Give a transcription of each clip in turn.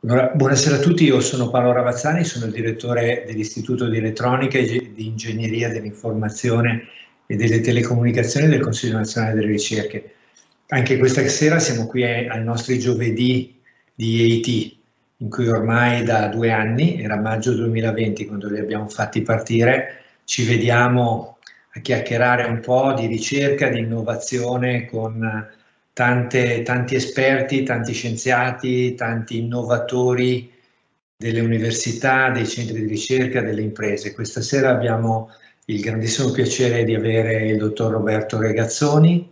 Buonasera a tutti, io sono Paolo Ravazzani, sono il direttore dell'Istituto di Elettronica e di Ingegneria dell'Informazione e delle Telecomunicazioni del Consiglio Nazionale delle Ricerche. Anche questa sera siamo qui ai nostri giovedì di EIT, in cui ormai da due anni, era maggio 2020 quando li abbiamo fatti partire, ci vediamo a chiacchierare un po' di ricerca, di innovazione con tante, tanti esperti, tanti scienziati, tanti innovatori delle università, dei centri di ricerca, delle imprese. Questa sera abbiamo il grandissimo piacere di avere il dottor Roberto Regazzoni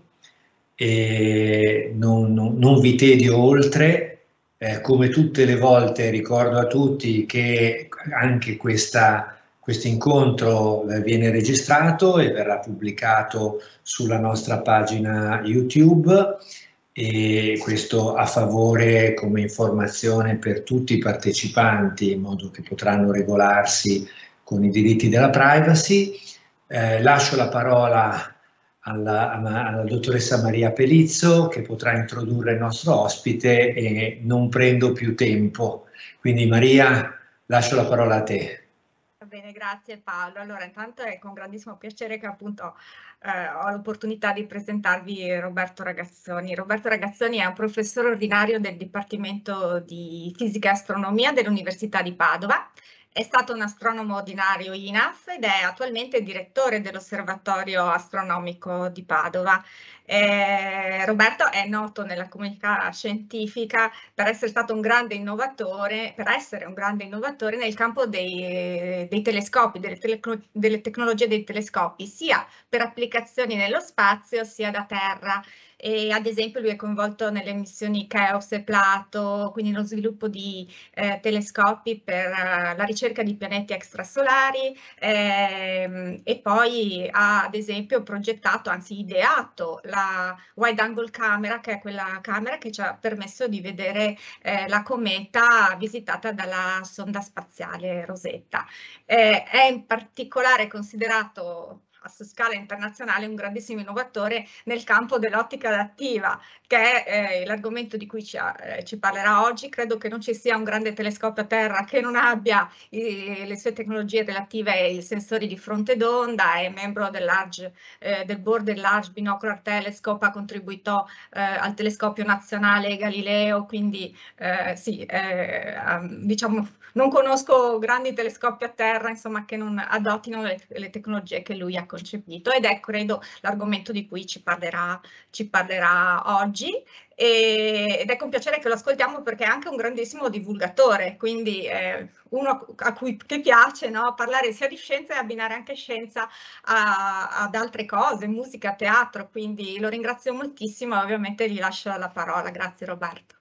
e non, non, non vi tedio oltre, eh, come tutte le volte ricordo a tutti che anche questa questo incontro eh, viene registrato e verrà pubblicato sulla nostra pagina YouTube e questo a favore come informazione per tutti i partecipanti in modo che potranno regolarsi con i diritti della privacy. Eh, lascio la parola alla, alla, dottoressa Maria Pelizzo che potrà introdurre il nostro ospite e non prendo più tempo. Quindi Maria, lascio la parola a te bene, grazie Paolo. Allora, intanto è con grandissimo piacere che appunto eh, ho l'opportunità di presentarvi Roberto Ragazzoni. Roberto Ragazzoni è un professore ordinario del Dipartimento di Fisica e Astronomia dell'Università di Padova è stato un astronomo ordinario INAF ed è attualmente direttore dell'Osservatorio Astronomico di Padova. Eh, Roberto è noto nella comunità scientifica per essere stato un grande innovatore, per essere un grande innovatore nel campo dei, dei telescopi, delle, tele, delle tecnologie dei telescopi, sia per applicazioni nello spazio sia da terra e ad esempio lui è coinvolto nelle missioni Chaos e Plato, quindi lo sviluppo di eh, telescopi per eh, la ricerca di pianeti extrasolari ehm, e poi ha ad esempio progettato, anzi ideato la wide angle camera che è quella camera che ci ha permesso di vedere eh, la cometa visitata dalla sonda spaziale Rosetta. Eh, è in particolare considerato su scala internazionale un grandissimo innovatore nel campo dell'ottica adattiva, che è eh, l'argomento di cui ci, eh, ci, parlerà oggi. Credo che non ci sia un grande telescopio a terra che non abbia eh, le sue tecnologie relative ai sensori di fronte d'onda, è membro del, large, eh, del board del Large Binocular Telescope, ha contribuito eh, al telescopio nazionale Galileo, quindi eh, sì, diciamo, non conosco grandi telescopi a terra insomma, che non adottino le, le tecnologie che lui ha concepito ed è credo l'argomento di cui ci parlerà, ci parlerà oggi e, ed è con piacere che lo ascoltiamo perché è anche un grandissimo divulgatore, quindi eh, uno a cui che piace no? parlare sia di scienza e abbinare anche scienza a, ad altre cose, musica, teatro, quindi lo ringrazio moltissimo e ovviamente gli lascio la parola. Grazie Roberto.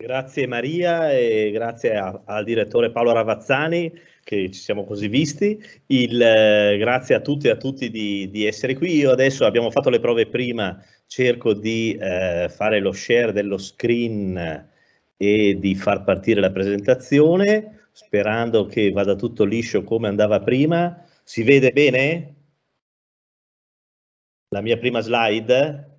Grazie Maria e grazie a, al direttore Paolo Ravazzani che ci siamo così visti. Il, eh, grazie a tutti e a tutti di, di, essere qui. Io adesso abbiamo fatto le prove prima, cerco di eh, fare lo share dello screen eh, e di far partire la presentazione, sperando che vada tutto liscio come andava prima. Si vede bene? La mia prima slide?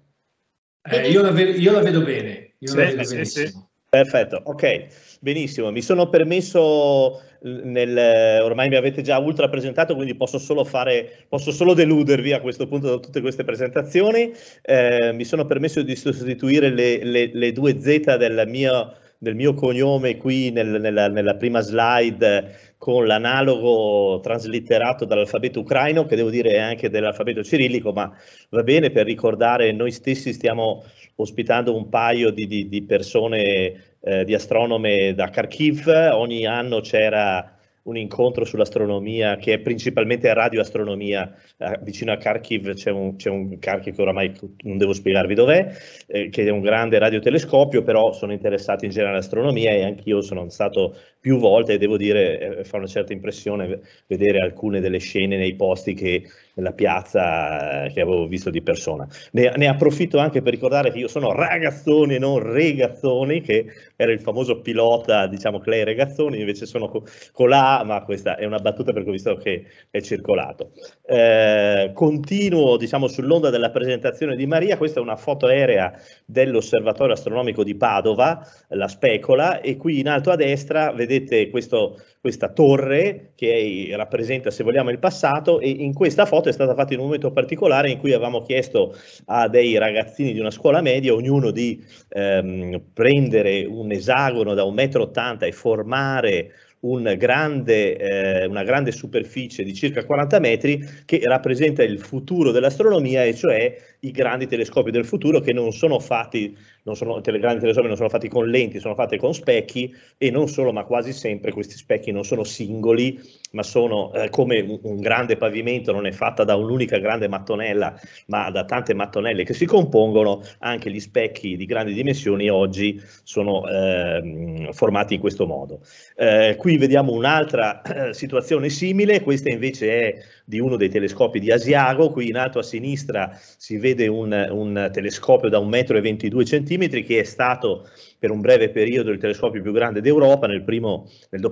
Eh, io, la io, la vedo bene. Io sì, la vedo sì, benissimo. Sì. Perfetto, ok, benissimo. Mi sono permesso nel, ormai mi avete già ultra presentato, quindi posso solo, fare, posso solo deludervi a questo punto da tutte queste presentazioni. Eh, mi sono permesso di sostituire le, le, le due Z del mio, del mio cognome qui nel, nella, nella, prima slide con l'analogo traslitterato dall'alfabeto ucraino, che devo dire è anche dell'alfabeto cirillico, ma va bene per ricordare, noi stessi stiamo ospitando un paio di, di, di persone, eh, di astronome da Kharkiv, ogni anno c'era un incontro sull'astronomia che è principalmente radioastronomia, eh, vicino a Kharkiv c'è un, c'è un Kharkiv che oramai non devo spiegarvi dov'è, eh, che è un grande radiotelescopio, però sono interessati in generale all'astronomia e anch'io sono stato più volte devo dire eh, eh, fa una certa impressione vedere alcune delle scene nei posti che nella piazza eh, che avevo visto di persona. Ne, ne approfitto anche per ricordare che io sono Ragazzoni e non Regazzoni, che era il famoso pilota, diciamo che lei Regazzoni, invece sono co- Colà, ma questa è una battuta perché ho visto che è circolato. Eh, continuo diciamo sull'onda della presentazione di Maria, questa è una foto aerea dell'osservatorio astronomico di Padova, la specola, e qui in alto a destra vedete vedete questo, questa torre che è, rappresenta, se vogliamo, il passato e in questa foto è stata fatta in un momento particolare in cui avevamo chiesto a dei ragazzini di una scuola media, ognuno di ehm, prendere un esagono da 1,80 m e formare un grande, eh, una grande superficie di circa 40 metri che rappresenta il futuro dell'astronomia e cioè i grandi telescopi del futuro che non sono fatti, non sono, te, grandi telescopi non sono fatti con lenti, sono fatti con specchi e non solo, ma quasi sempre questi specchi non sono singoli, ma sono eh, come un, grande pavimento, non è fatta da un'unica grande mattonella, ma da tante mattonelle che si compongono, anche gli specchi di grandi dimensioni oggi sono eh, formati in questo modo. Eh, qui vediamo un'altra eh, situazione simile, questa invece è di uno dei telescopi di Asiago, qui in alto a sinistra si vede un, un telescopio da 1,22 m che è stato per un breve periodo il telescopio più grande d'Europa nel, nel, nel,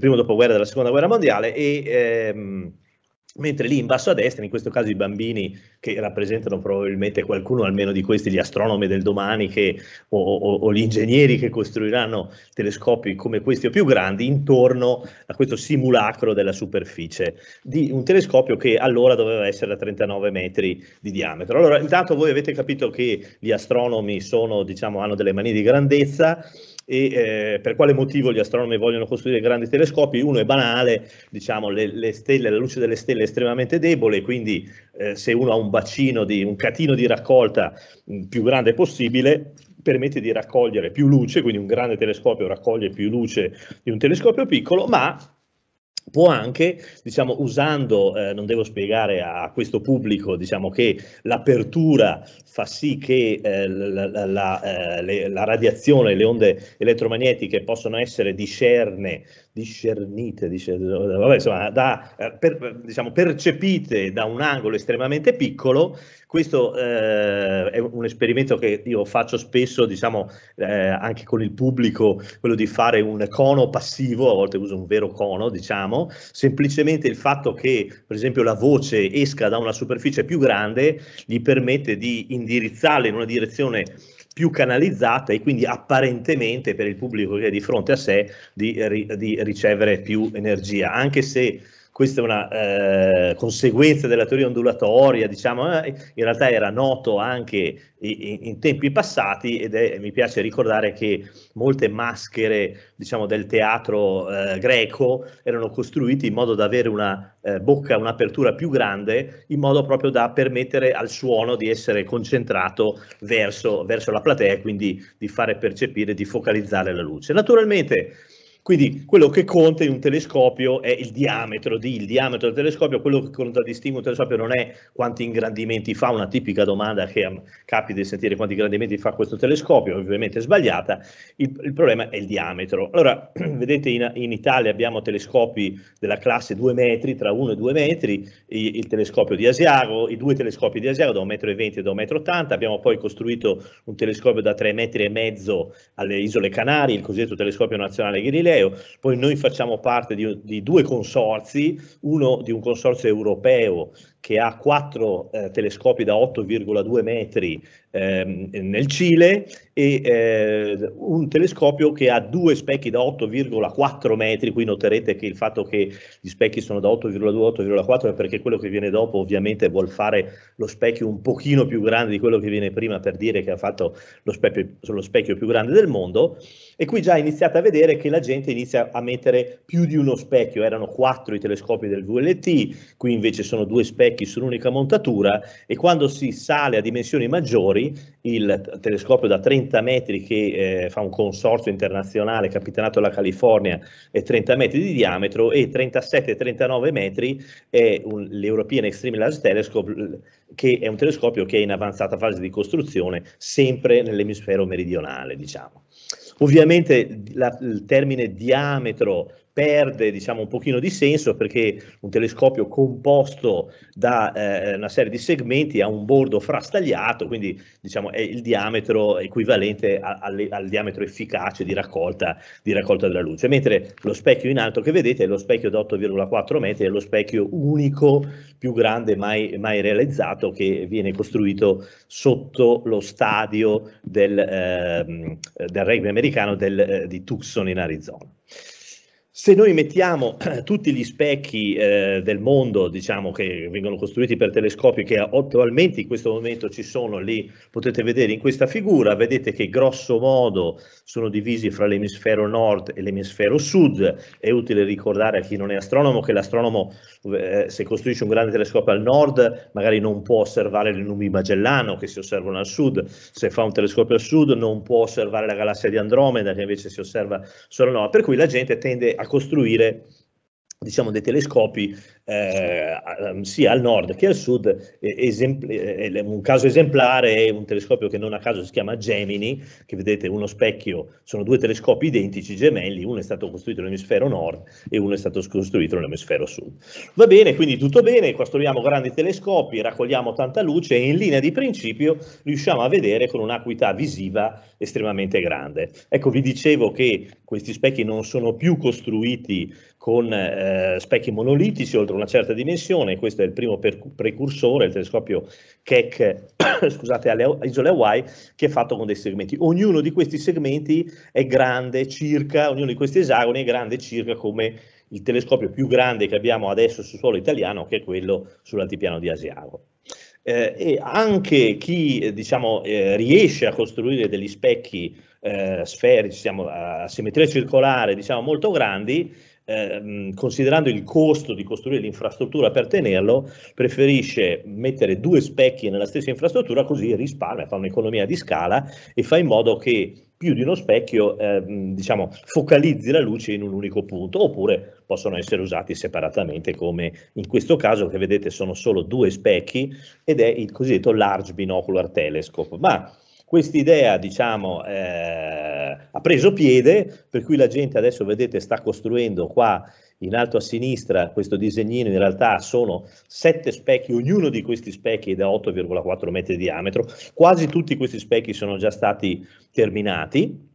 primo dopoguerra della seconda guerra mondiale e ehm, Mentre lì in basso a destra, in questo caso i bambini che rappresentano probabilmente qualcuno almeno di questi, gli astronomi del domani che, o, o, o, gli ingegneri che costruiranno telescopi come questi o più grandi, intorno a questo simulacro della superficie di un telescopio che allora doveva essere a 39 metri di diametro. Allora, intanto voi avete capito che gli astronomi sono, diciamo, hanno delle mani di grandezza, e eh, per quale motivo gli astronomi vogliono costruire grandi telescopi. Uno è banale, diciamo, le, le stelle, la luce delle stelle è estremamente debole, quindi eh, se uno ha un bacino, di, un catino di raccolta mh, mm, più grande possibile, permette di raccogliere più luce, quindi un grande telescopio raccoglie più luce di un telescopio piccolo, ma Può anche, diciamo, usando, eh, non devo spiegare a questo pubblico, diciamo, che l'apertura fa sì che eh, la, la, eh, le, la, radiazione, le onde elettromagnetiche possono essere di discernite, discernite vabbè, insomma, da, eh, per, diciamo, percepite da un angolo estremamente piccolo. Questo eh, è un esperimento che io faccio spesso, diciamo, eh, anche con il pubblico, quello di fare un cono passivo, a volte uso un vero cono, diciamo, semplicemente il fatto che, per esempio, la voce esca da una superficie più grande gli permette di indirizzarla in una direzione più canalizzata e quindi apparentemente per il pubblico che è di fronte a sé di, di ricevere più energia, anche se questa è una eh, conseguenza della teoria ondulatoria, diciamo, eh, in realtà era noto anche in, in tempi passati ed è, mi piace ricordare che molte maschere diciamo, del teatro eh, greco erano costruite in modo da avere una eh, bocca, un'apertura più grande, in modo proprio da permettere al suono di essere concentrato verso, verso la platea e quindi di fare percepire, di focalizzare la luce. Naturalmente quindi quello che conta in un telescopio è il diametro, di, il diametro del telescopio, quello che contraddistingue un telescopio non è quanti ingrandimenti fa, una tipica domanda che um, capita di sentire quanti ingrandimenti fa questo telescopio, ovviamente sbagliata, il, il, problema è il diametro. Allora, vedete in, in, Italia abbiamo telescopi della classe 2 metri, tra 1 e 2 metri, il, il telescopio di Asiago, i due telescopi di Asiago da 1,20 m e da 1,80 m, abbiamo poi costruito un telescopio da 3,5 m alle Isole Canarie, il cosiddetto telescopio nazionale Galileo, europeo. Poi noi facciamo parte di, di due consorzi, uno di un consorzio europeo che ha quattro eh, telescopi da 8,2 metri ehm, nel Cile e eh, un telescopio che ha due specchi da 8,4 metri, qui noterete che il fatto che gli specchi sono da 8,2-8,4 è perché quello che viene dopo ovviamente vuol fare lo specchio un pochino più grande di quello che viene prima per dire che ha fatto lo specchio, lo specchio più grande del mondo e qui già iniziate a vedere che la gente inizia a mettere più di uno specchio, erano quattro i telescopi del VLT, qui invece sono due specchi su un'unica montatura e quando si sale a dimensioni maggiori fuori il telescopio da 30 metri che eh, fa un consorzio internazionale capitanato dalla California è 30 metri di diametro e 37-39 metri è un, l'European Extreme Large Telescope che è un telescopio che è in avanzata fase di costruzione sempre nell'emisfero meridionale diciamo. Ovviamente la, il termine diametro perde diciamo, un pochino di senso perché un telescopio composto da eh, una serie di segmenti ha un bordo frastagliato, quindi diciamo, è il diametro equivalente al, al, diametro efficace di raccolta, di raccolta, della luce, mentre lo specchio in alto che vedete è lo specchio da 8,4 metri, è lo specchio unico più grande mai, mai realizzato che viene costruito sotto lo stadio del, eh, del rugby americano del, eh, di Tucson in Arizona. Se noi mettiamo eh, tutti gli specchi eh, del mondo, diciamo, che vengono costruiti per telescopi, che attualmente in questo momento ci sono lì, potete vedere in questa figura, vedete che grosso modo sono divisi fra l'emisfero nord e l'emisfero sud. È utile ricordare a chi non è astronomo che l'astronomo, eh, se costruisce un grande telescopio al nord, magari non può osservare le nubi Magellano che si osservano al sud, se fa un telescopio al sud non può osservare la galassia di Andromeda che invece si osserva solo al nord, per cui la gente tende a a costruire diciamo, dei telescopi eh, um, sia al nord che al sud. un caso esemplare è un telescopio che non a caso si chiama Gemini, che vedete uno specchio, sono due telescopi identici, gemelli, uno è stato costruito nell'emisfero nord e uno è stato costruito nell'emisfero sud. Va bene, quindi tutto bene, costruiamo grandi telescopi, raccogliamo tanta luce e in linea di principio riusciamo a vedere con un'acuità visiva estremamente grande. Ecco, vi dicevo che questi specchi non sono più costruiti con eh, specchi monolitici oltre una certa dimensione, questo è il primo precursore, il telescopio Keck, scusate, alle isole Hawaii, che è fatto con dei segmenti. Ognuno di questi segmenti è grande circa, ognuno di questi esagoni è grande circa come il telescopio più grande che abbiamo adesso sul suolo italiano, che è quello sull'altipiano di Asiago. Eh, e anche chi eh, diciamo, eh, riesce a costruire degli specchi eh, sferici, diciamo, a simmetria circolare diciamo, molto grandi, Ehm, considerando il costo di costruire l'infrastruttura per tenerlo, preferisce mettere due specchi nella stessa infrastruttura così risparmia, fa un'economia di scala e fa in modo che più di uno specchio ehm, diciamo, focalizzi la luce in un unico punto, oppure possono essere usati separatamente come in questo caso che vedete sono solo due specchi ed è il cosiddetto Large Binocular Telescope. Ma Quest'idea, diciamo, eh, ha preso piede, per cui la gente adesso, vedete, sta costruendo qua in alto a sinistra questo disegnino in realtà sono sette specchi, ognuno di questi specchi è da 8,4 metri di diametro, quasi tutti questi specchi sono già stati terminati,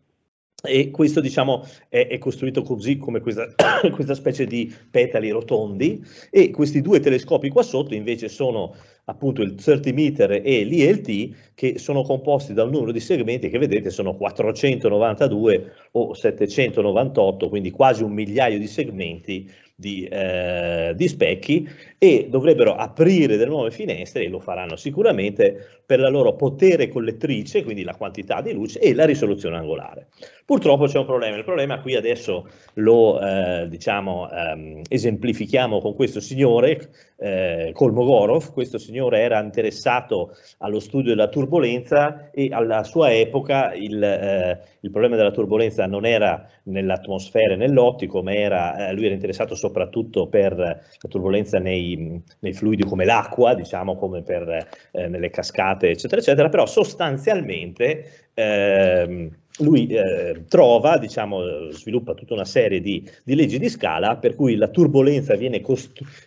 e questo diciamo è, è costruito così come questa, questa, specie di petali rotondi e questi due telescopi qua sotto invece sono appunto il 30 meter e l'ILT che sono composti da un numero di segmenti che vedete sono 492 o 798 quindi quasi un migliaio di segmenti di, eh, di, specchi e dovrebbero aprire delle nuove finestre e lo faranno sicuramente per la loro potere collettrice, quindi la quantità di luce e la risoluzione angolare. Purtroppo c'è un problema, il problema qui adesso lo eh, diciamo, ehm, esemplifichiamo con questo signore, eh, Kolmogorov, questo signore era interessato allo studio della turbolenza e alla sua epoca il, eh, il problema della turbolenza non era nell'atmosfera e nell'ottico, ma era, eh, lui era interessato solo soprattutto per la turbolenza nei, nei fluidi come l'acqua, diciamo come per, eh, nelle cascate, eccetera, eccetera, però sostanzialmente eh, lui eh, trova, diciamo, sviluppa tutta una serie di, di, leggi di scala per cui la turbolenza viene,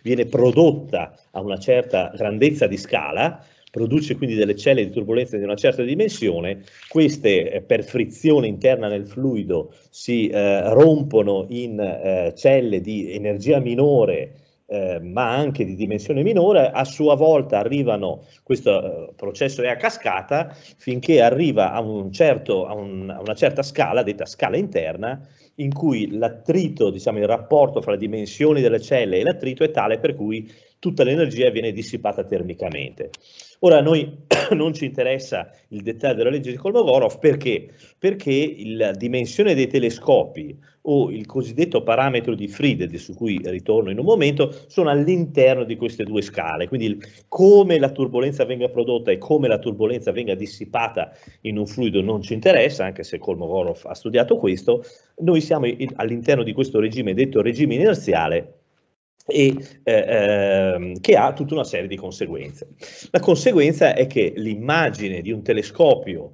viene prodotta a una certa grandezza di scala produce quindi delle celle di turbolenza di una certa dimensione, queste eh, per frizione interna nel fluido si eh, rompono in eh, celle di energia minore eh, ma anche di dimensione minore, a sua volta arrivano, questo eh, processo è a cascata, finché arriva a, un certo, a, un, a una certa scala, detta scala interna, in cui l'attrito, diciamo il rapporto fra le dimensioni delle celle e l'attrito è tale per cui tutta l'energia viene dissipata termicamente. Ora a noi non ci interessa il dettaglio della legge di Kolmogorov perché? Perché la dimensione dei telescopi o il cosiddetto parametro di Friedel, su cui ritorno in un momento, sono all'interno di queste due scale. Quindi come la turbolenza venga prodotta e come la turbolenza venga dissipata in un fluido non ci interessa, anche se Kolmogorov ha studiato questo, noi siamo all'interno di questo regime detto regime inerziale e eh, ehm, che ha tutta una serie di conseguenze. La conseguenza è che l'immagine di un telescopio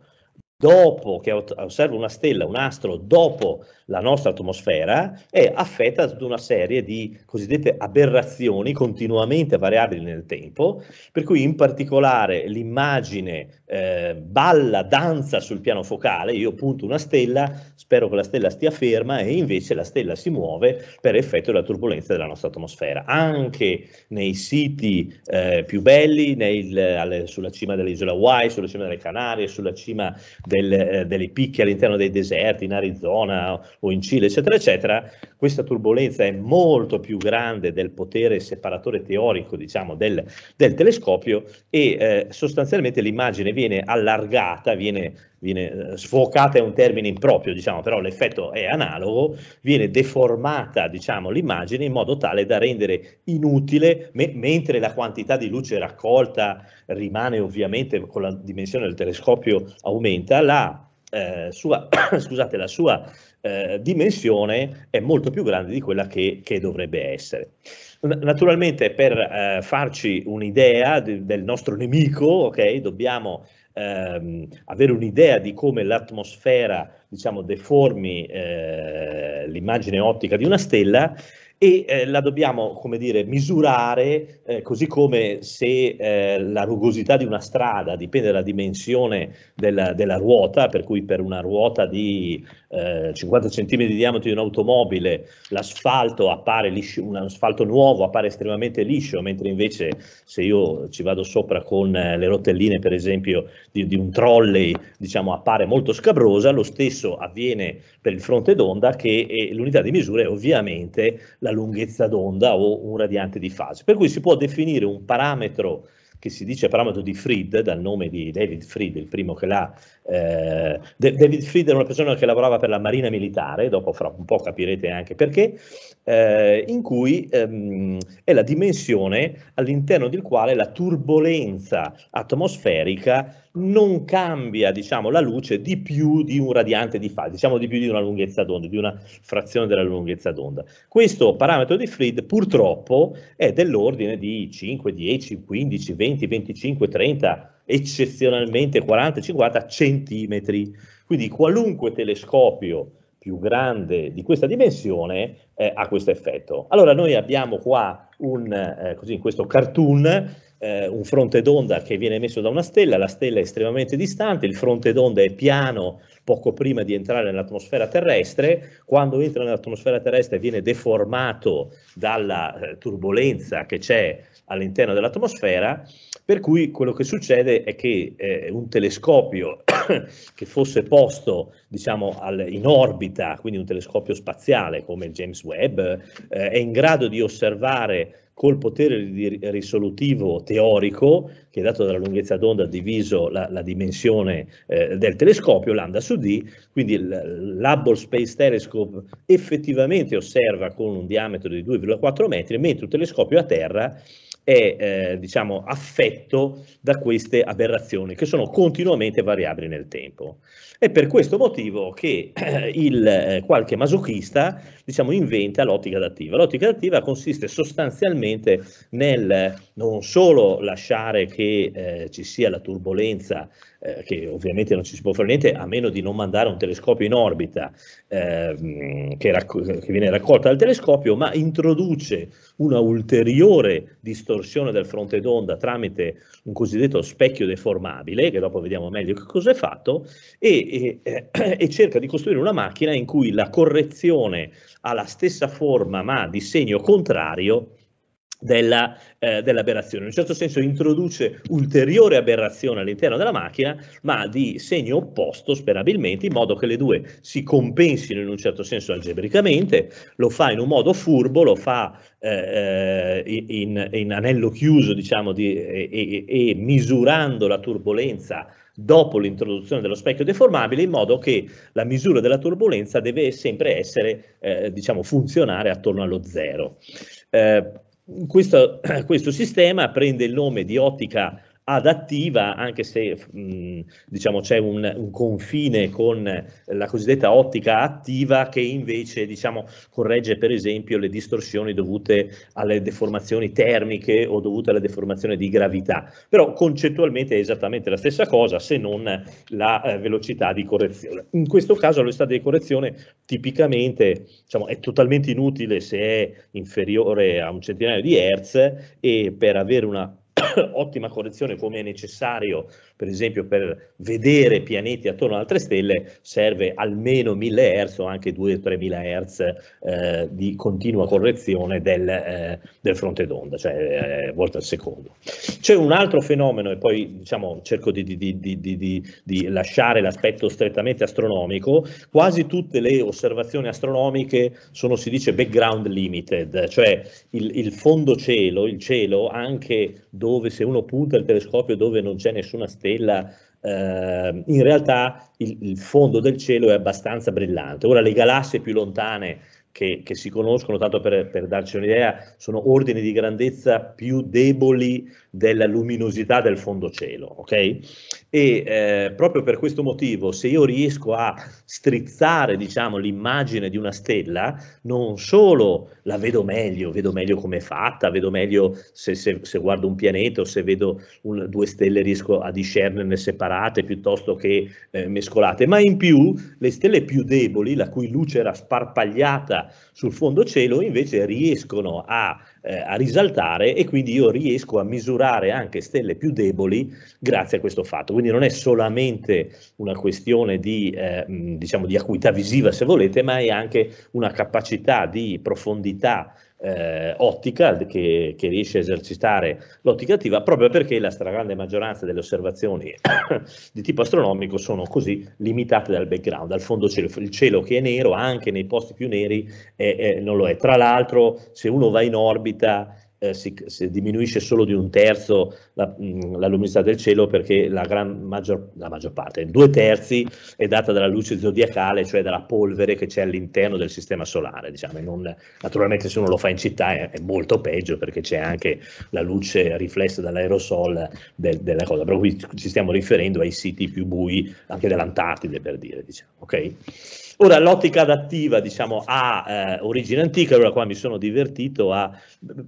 dopo che osserva una stella, un astro, dopo la nostra atmosfera è affetta da tutta una serie di cosiddette aberrazioni continuamente variabili nel tempo, per cui in particolare l'immagine eh, balla, danza sul piano focale, io punto una stella, spero che la stella stia ferma e invece la stella si muove per effetto della turbolenza della nostra atmosfera. Anche nei siti eh, più belli, nel, alle, sulla cima dell'isola Hawaii, sulla cima delle Canarie, sulla cima del, eh, delle picche all'interno dei deserti, in Arizona o in Cile, eccetera, eccetera, questa turbolenza è molto più grande del potere separatore teorico, diciamo, del, del telescopio e eh, sostanzialmente l'immagine viene allargata, viene, viene eh, sfocata, è un termine improprio, diciamo, però l'effetto è analogo, viene deformata, diciamo, l'immagine in modo tale da rendere inutile, me mentre la quantità di luce raccolta rimane ovviamente con la dimensione del telescopio aumenta, la eh, sua, scusate, la sua eh, dimensione è molto più grande di quella che, che dovrebbe essere. Naturalmente per eh, farci un'idea de, del nostro nemico, okay, dobbiamo ehm, avere un'idea di come l'atmosfera diciamo, deformi eh, l'immagine ottica di una stella, e eh, la dobbiamo, come dire, misurare eh, così come se eh, la rugosità di una strada dipende dalla dimensione della, della, ruota, per cui per una ruota di 50 eh, cm di diametro di un'automobile, l'asfalto appare liscio, un asfalto nuovo appare estremamente liscio, mentre invece se io ci vado sopra con eh, le rotelline, per esempio, di, di un trolley, diciamo, appare molto scabrosa, lo stesso avviene per il fronte d'onda che l'unità di misura è ovviamente la lunghezza d'onda o un radiante di fase. Per cui si può definire un parametro che si dice parametro di Fried, dal nome di David Fried, il primo che l'ha eh, David Fried era una persona che lavorava per la Marina Militare, dopo fra un po' capirete anche perché, eh, in cui ehm, è la dimensione all'interno del quale la turbolenza atmosferica non cambia diciamo, la luce di più di un radiante di fase, diciamo di più di una lunghezza d'onda, di una frazione della lunghezza d'onda. Questo parametro di Fried purtroppo è dell'ordine di 5, 10, 15, 20, 25, 30 eccezionalmente 40-50 centimetri. Quindi qualunque telescopio più grande di questa dimensione eh, ha questo effetto. Allora noi abbiamo qua un, eh, così in questo cartoon eh, un fronte d'onda che viene emesso da una stella, la stella è estremamente distante, il fronte d'onda è piano poco prima di entrare nell'atmosfera terrestre, quando entra nell'atmosfera terrestre viene deformato dalla eh, turbolenza che c'è all'interno dell'atmosfera, per cui quello che succede è che eh, un telescopio che fosse posto diciamo, al, in orbita, quindi un telescopio spaziale come il James Webb, eh, è in grado di osservare col potere risolutivo teorico, che è dato dalla lunghezza d'onda diviso la, la dimensione eh, del telescopio, lambda su d, quindi l'Hubble Space Telescope effettivamente osserva con un diametro di 2,4 metri, mentre un telescopio a terra è eh, diciamo, affetto da queste aberrazioni che sono continuamente variabili nel tempo. È per questo motivo che eh, il, eh, qualche masochista diciamo, inventa l'ottica adattiva. L'ottica adattiva consiste sostanzialmente nel non solo lasciare che eh, ci sia la turbolenza eh, che ovviamente non ci si può fare niente a meno di non mandare un telescopio in orbita eh, che, racco- che viene raccolta dal telescopio, ma introduce una ulteriore distorsione del fronte d'onda tramite un cosiddetto specchio deformabile, che dopo vediamo meglio che cosa è fatto, e, e, eh, e cerca di costruire una macchina in cui la correzione ha la stessa forma ma di segno contrario della, eh, dell'aberrazione. In un certo senso introduce ulteriore aberrazione all'interno della macchina, ma di segno opposto, sperabilmente, in modo che le due si compensino in un certo senso algebricamente, lo fa in un modo furbo, lo fa eh, eh in, in, anello chiuso, diciamo, di, e, e, e misurando la turbolenza dopo l'introduzione dello specchio deformabile in modo che la misura della turbolenza deve sempre essere eh, diciamo funzionare attorno allo zero. Eh, questo, questo sistema prende il nome di ottica adattiva, anche se mh, diciamo, c'è un, un, confine con la cosiddetta ottica attiva che invece diciamo, corregge per esempio le distorsioni dovute alle deformazioni termiche o dovute alla deformazione di gravità. Però concettualmente è esattamente la stessa cosa se non la eh, velocità di correzione. In questo caso la velocità di correzione tipicamente diciamo, è totalmente inutile se è inferiore a un centinaio di hertz e per avere una ottima correzione come è necessario per esempio per vedere pianeti attorno ad altre stelle serve almeno 1000 Hz o anche 2-3000 Hz eh, di continua correzione del, eh, del fronte d'onda, cioè eh, volte al secondo. C'è un altro fenomeno e poi diciamo, cerco di, di, di, di lasciare l'aspetto strettamente astronomico, quasi tutte le osservazioni astronomiche sono, si dice, background limited, cioè il, il fondo cielo, il cielo anche dove se uno punta il telescopio dove non c'è nessuna stella, stella, eh, in realtà il, il, fondo del cielo è abbastanza brillante. Ora le galassie più lontane che, che si conoscono, tanto per, per darci un'idea, sono ordini di grandezza più deboli della luminosità del fondocielo, ok? E eh, proprio per questo motivo, se io riesco a strizzare, diciamo, l'immagine di una stella, non solo la vedo meglio, vedo meglio come è fatta, vedo meglio se, se, se guardo un pianeta o se vedo un, due stelle riesco a discernerne separate piuttosto che eh, mescolate, ma in più le stelle più deboli, la cui luce era sparpagliata sul fondo cielo, invece riescono a eh, a risaltare e quindi io riesco a misurare anche stelle più deboli grazie a questo fatto. Quindi non è solamente una questione di, eh, diciamo, di acuità visiva se volete, ma è anche una capacità di profondità eh, ottica che, che, riesce a esercitare l'ottica attiva proprio perché la stragrande maggioranza delle osservazioni di tipo astronomico sono così limitate dal background, dal fondo cielo. Il cielo che è nero anche nei posti più neri è, è, non lo è. Tra l'altro se uno va in orbita eh, si, si, diminuisce solo di un terzo la, mh, la luminosità del cielo perché la, gran maggior, la maggior parte, due terzi, è data dalla luce zodiacale, cioè dalla polvere che c'è all'interno del sistema solare. Diciamo. Non, naturalmente se uno lo fa in città è, è, molto peggio perché c'è anche la luce riflessa dall'aerosol del, della cosa, però qui ci stiamo riferendo ai siti più bui anche dell'Antartide per dire. Diciamo. Okay? Ora l'ottica adattiva diciamo, ha eh, origine antica, allora qua mi sono divertito, a,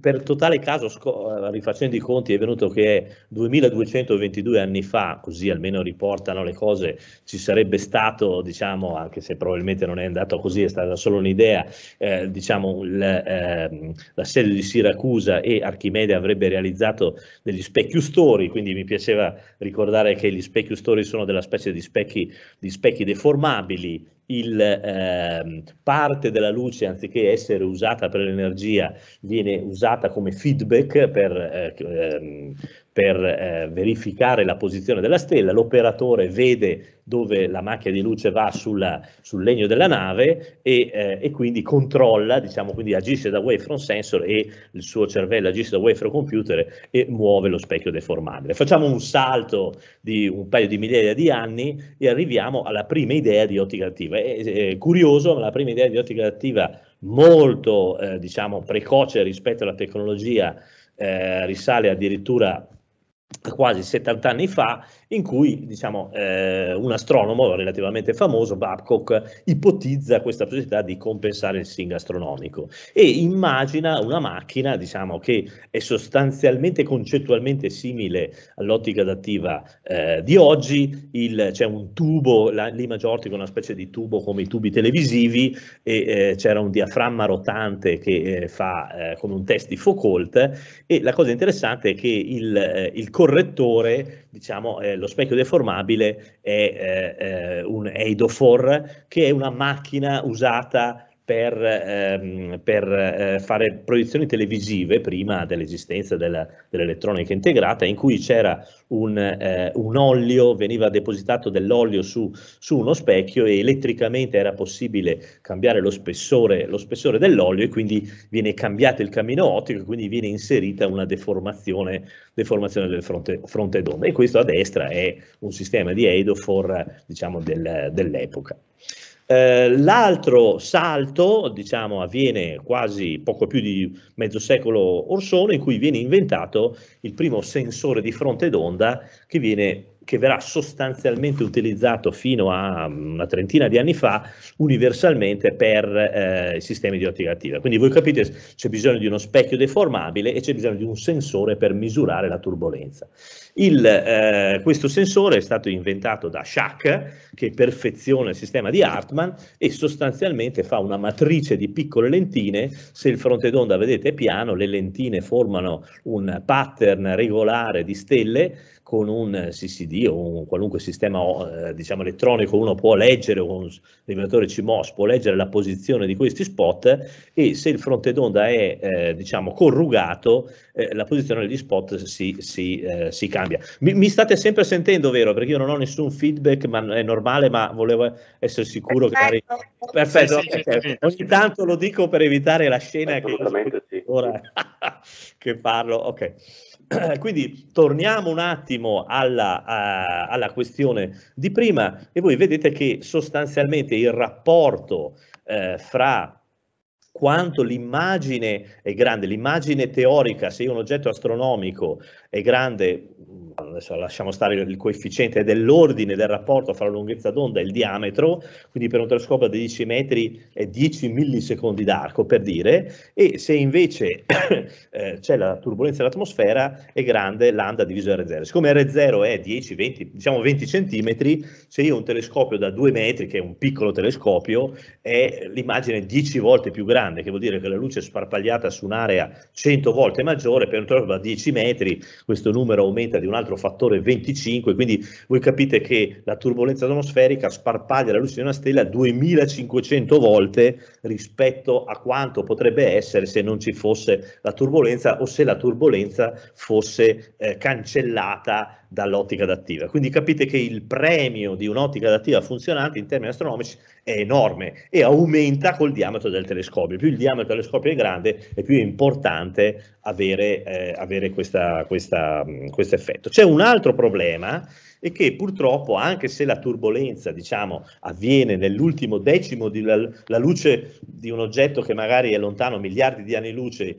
per totale caso eh, rifacendo i conti è venuto che 2222 anni fa, così almeno riportano le cose, ci sarebbe stato, diciamo, anche se probabilmente non è andato così, è stata solo un'idea, eh, diciamo, eh, l'assedio di Siracusa e Archimede avrebbe realizzato degli specchiustori, quindi mi piaceva ricordare che gli specchiustori sono della specie di specchi, di specchi deformabili il, eh, parte della luce, anziché essere usata per l'energia, viene usata come feedback per eh, ehm, per eh, verificare la posizione della stella, l'operatore vede dove la macchia di luce va sulla, sul legno della nave e, eh, e, quindi controlla, diciamo, quindi agisce da wavefront sensor e il suo cervello agisce da wavefront computer e muove lo specchio deformabile. Facciamo un salto di un paio di migliaia di anni e arriviamo alla prima idea di ottica attiva. È, è curioso, ma la prima idea di ottica attiva molto eh, diciamo, precoce rispetto alla tecnologia eh, risale addirittura quasi 70 anni fa in cui diciamo, eh, un astronomo relativamente famoso, Babcock, ipotizza questa possibilità di compensare il sing astronomico e immagina una macchina diciamo, che è sostanzialmente, concettualmente simile all'ottica adattiva eh, di oggi, c'è cioè un tubo, la, lì Maggior è una specie di tubo come i tubi televisivi e eh, c'era un diaframma rotante che eh, fa eh, come un test di Foucault e la cosa interessante è che il, eh, il correttore diciamo, eh, lo specchio deformabile è eh, eh un Eidofor, che è una macchina usata per, ehm, per eh, fare proiezioni televisive prima dell'esistenza dell'elettronica integrata in cui c'era un, eh, un, olio, veniva depositato dell'olio su, su, uno specchio e elettricamente era possibile cambiare lo spessore, lo spessore dell'olio e quindi viene cambiato il cammino ottico e quindi viene inserita una deformazione, deformazione del fronte, fronte d'onda e questo a destra è un sistema di Eidofor diciamo, del, dell'epoca. Eh, l'altro salto, diciamo, avviene quasi poco più di mezzo secolo or sono, in cui viene inventato il primo sensore di fronte d'onda che viene che verrà sostanzialmente utilizzato fino a una trentina di anni fa universalmente per eh, sistemi di ottica attiva. Quindi voi capite c'è bisogno di uno specchio deformabile e c'è bisogno di un sensore per misurare la turbolenza. Il, eh, questo sensore è stato inventato da Schack che perfeziona il sistema di Hartmann e sostanzialmente fa una matrice di piccole lentine, se il fronte d'onda vedete è piano, le lentine formano un pattern regolare di stelle con un CCD CD o qualunque sistema eh, diciamo, elettronico uno può leggere, un rivelatore CMOS può leggere la posizione di questi spot e se il fronte d'onda è eh, diciamo, corrugato eh, la posizione degli spot si, si, eh, si cambia. Mi, mi, state sempre sentendo vero? Perché io non ho nessun feedback, ma è normale, ma volevo essere sicuro Perfetto. che... Magari... Perfetto, sì, sì, okay. ogni tanto lo dico per evitare la scena che... Ora che parlo, ok. Quindi torniamo un attimo alla, a, alla, questione di prima e voi vedete che sostanzialmente il rapporto eh, fra quanto l'immagine è grande, l'immagine teorica, se io un oggetto astronomico è grande, mm, adesso lasciamo stare il coefficiente dell'ordine del rapporto fra la lunghezza d'onda e il diametro, quindi per un telescopio da 10 metri è 10 millisecondi d'arco per dire, e se invece eh, c'è la turbolenza dell'atmosfera è grande lambda diviso R0. Siccome R0 è 10, 20, diciamo 20 centimetri, se io ho un telescopio da 2 metri, che è un piccolo telescopio, è l'immagine 10 volte più grande, che vuol dire che la luce è sparpagliata su un'area 100 volte maggiore, per un telescopio da 10 metri questo numero aumenta di un altro fattore 25, quindi voi capite che la turbolenza atmosferica sparpaglia la luce di una stella 2500 volte rispetto a quanto potrebbe essere se non ci fosse la turbolenza o se la turbolenza fosse eh, cancellata dall'ottica adattiva. Quindi capite che il premio di un'ottica adattiva funzionante in termini astronomici è enorme e aumenta col diametro del telescopio. Più il diametro del telescopio è grande e più è importante avere, eh, avere questo effetto. C'è un altro problema e che purtroppo, anche se la turbolenza diciamo, avviene nell'ultimo decimo della luce di un oggetto che magari è lontano miliardi di anni luce,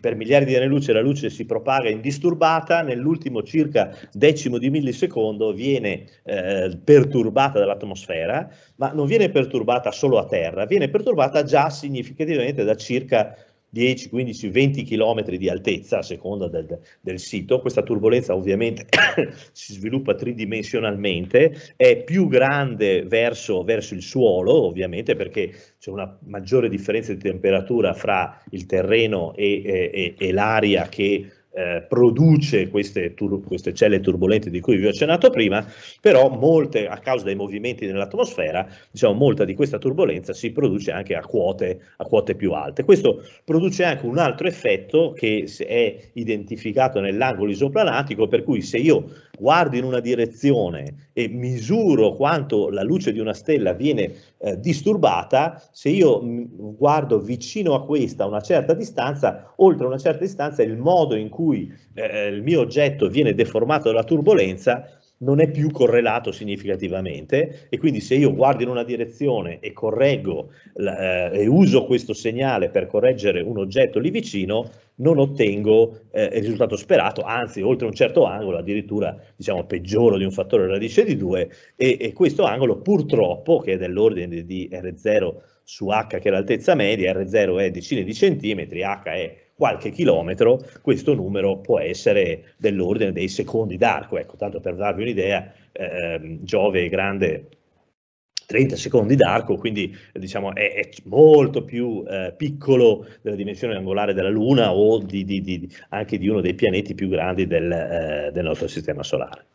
per miliardi di anni luce la luce si propaga indisturbata, nell'ultimo circa decimo di millisecondo viene eh, perturbata dall'atmosfera, ma non viene perturbata solo a terra, viene perturbata già significativamente da circa 10, 15, 20 km di altezza a seconda del, del sito. Questa turbolenza ovviamente si sviluppa tridimensionalmente, è più grande verso, verso il suolo ovviamente perché c'è una maggiore differenza di temperatura fra il terreno e, e, e, e l'aria che eh, produce queste, tur- queste, celle turbolente di cui vi ho accennato prima, però molte, a causa dei movimenti nell'atmosfera, diciamo, molta di questa turbolenza si produce anche a quote, a quote più alte. Questo produce anche un altro effetto che è identificato nell'angolo isoplanatico, per cui se io guardo in una direzione e misuro quanto la luce di una stella viene eh, disturbata, se io mm, guardo vicino a questa a una certa distanza, oltre una certa distanza il modo in cui eh, il mio oggetto viene deformato dalla turbolenza non è più correlato significativamente e quindi se io guardo in una direzione e correggo eh, e uso questo segnale per correggere un oggetto lì vicino, non ottengo eh, il risultato sperato, anzi oltre un certo angolo addirittura diciamo peggioro di un fattore radice di 2 e, e questo angolo purtroppo che è dell'ordine di R0 su H che è l'altezza media, R0 è decine di centimetri, H è qualche chilometro, questo numero può essere dell'ordine dei secondi d'arco, ecco tanto per darvi un'idea, eh, ehm, Giove è grande 30 secondi d'arco, quindi diciamo, è, è, molto più eh, piccolo della dimensione angolare della Luna o di, di, di, anche di uno dei pianeti più grandi del, eh, del, nostro sistema solare.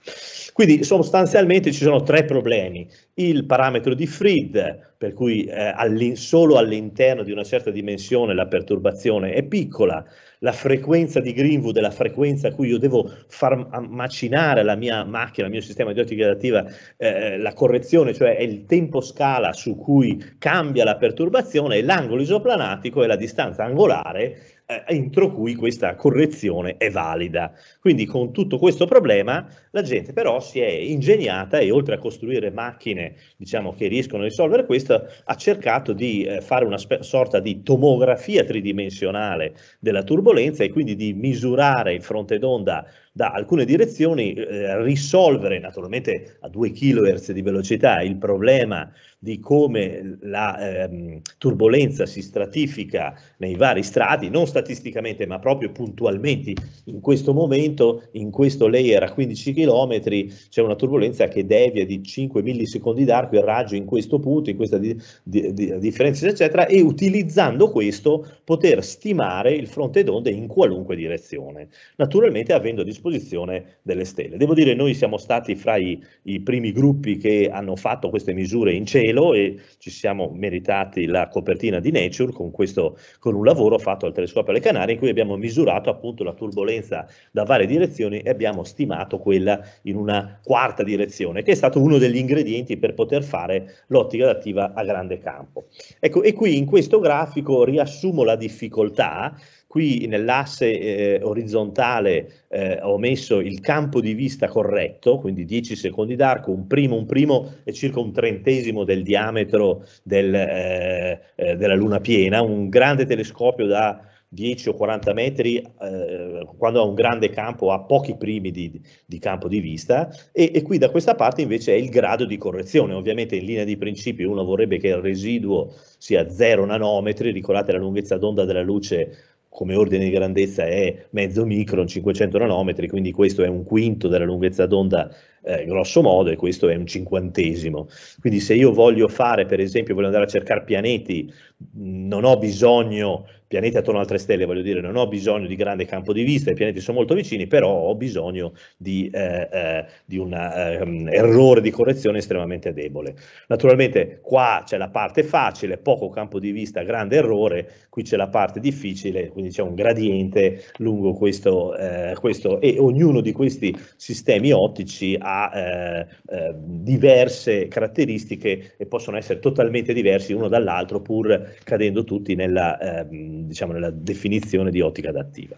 Quindi sostanzialmente ci sono tre problemi. Il parametro di Fried, per cui eh, all solo all'interno di una certa dimensione la perturbazione è piccola, la frequenza di Greenwood è la frequenza a cui io devo far macinare la mia macchina, il mio sistema di ottica adattiva, eh, eh, la correzione, cioè è il tempo scala su cui cambia la perturbazione e l'angolo isoplanatico è la distanza angolare eh, entro cui questa correzione è valida. Quindi con tutto questo problema la gente però si è ingegnata e oltre a costruire macchine diciamo, che riescono a risolvere questo, ha cercato di eh, fare una sorta di tomografia tridimensionale della turbolenza e quindi di misurare il fronte d'onda da alcune direzioni eh, risolvere naturalmente a 2 kHz di velocità il problema di come la ehm, turbolenza si stratifica nei vari strati, non statisticamente ma proprio puntualmente. In questo momento, in questo layer a 15 km, c'è una turbolenza che devia di 5 millisecondi d'arco il raggio in questo punto, in questa di, di, di, differenza, eccetera, e utilizzando questo poter stimare il fronte d'onde in qualunque direzione. Naturalmente avendo a disposizione disposizione delle stelle. Devo dire, noi siamo stati fra i, i primi gruppi che hanno fatto queste misure in cielo e ci siamo meritati la copertina di Nature con, questo, con un lavoro fatto al telescopio alle Canarie in cui abbiamo misurato appunto la turbolenza da varie direzioni e abbiamo stimato quella in una quarta direzione, che è stato uno degli ingredienti per poter fare l'ottica adattiva a grande campo. Ecco, e qui in questo grafico riassumo la difficoltà Qui nell'asse eh, orizzontale eh, ho messo il campo di vista corretto, quindi 10 secondi d'arco, un primo, un primo e circa un trentesimo del diametro del, eh, eh della luna piena, un grande telescopio da 10 o 40 metri, eh, quando ha un grande campo ha pochi primi di, di campo di vista e, e, qui da questa parte invece è il grado di correzione, ovviamente in linea di principio uno vorrebbe che il residuo sia 0 nanometri, ricordate la lunghezza d'onda della luce come ordine di grandezza è mezzo micron, 500 nanometri, quindi questo è un quinto della lunghezza d'onda eh, grosso modo e questo è un cinquantesimo. Quindi se io voglio fare, per esempio, voglio andare a cercare pianeti, non ho bisogno pianeti attorno a altre stelle, voglio dire, non ho bisogno di grande campo di vista, i pianeti sono molto vicini, però ho bisogno di, eh, eh, di un eh, errore di correzione estremamente debole. Naturalmente qua c'è la parte facile, poco campo di vista, grande errore, qui c'è la parte difficile, quindi c'è un gradiente lungo questo, eh, questo e ognuno di questi sistemi ottici ha eh, eh, diverse caratteristiche e possono essere totalmente diversi uno dall'altro pur cadendo tutti nella... Eh, diciamo, nella definizione di ottica adattiva.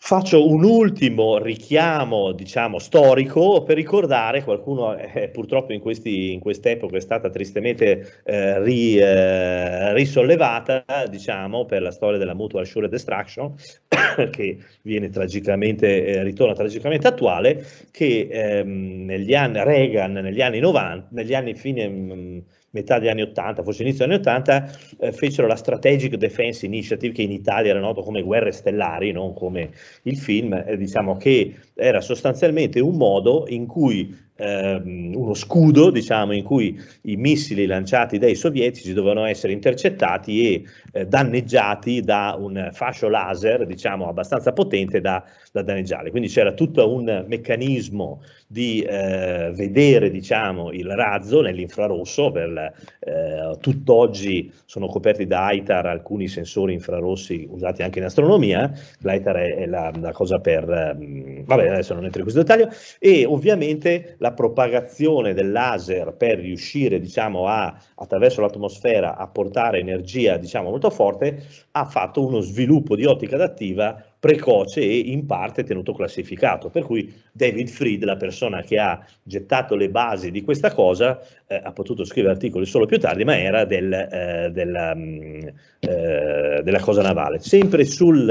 Faccio un ultimo richiamo, diciamo, storico per ricordare, qualcuno eh, purtroppo in, questi, in quest'epoca è stata tristemente eh, ri, eh, risollevata, diciamo, per la storia della mutual assured destruction, che viene tragicamente, eh, ritorna tragicamente attuale, che ehm, negli anni, Reagan negli anni 90, negli anni fine... Mh, mm, metà degli anni 80, forse inizio degli anni 80, eh, fecero la Strategic Defense Initiative, che in Italia era noto come Guerre Stellari, non come il film, eh, diciamo che era sostanzialmente un modo in cui ehm, uno scudo diciamo, in cui i missili lanciati dai sovietici dovevano essere intercettati e eh, danneggiati da un fascio laser diciamo, abbastanza potente da, da danneggiare. Quindi c'era tutto un meccanismo di eh, vedere diciamo, il razzo nell'infrarosso, per, eh, tutt'oggi sono coperti da ITAR alcuni sensori infrarossi usati anche in astronomia, l'ITAR è, è la, la, cosa per, mh, ehm, vabbè adesso non entro in questo dettaglio, e ovviamente la la propagazione del laser per riuscire diciamo, a, attraverso l'atmosfera a portare energia diciamo, molto forte, ha fatto uno sviluppo di ottica adattiva precoce e in parte tenuto classificato. Per cui David Fried, la persona che ha gettato le basi di questa cosa, eh, ha potuto scrivere articoli solo più tardi, ma era del, eh, della, mh, mm, eh, della, cosa navale. Sempre sul,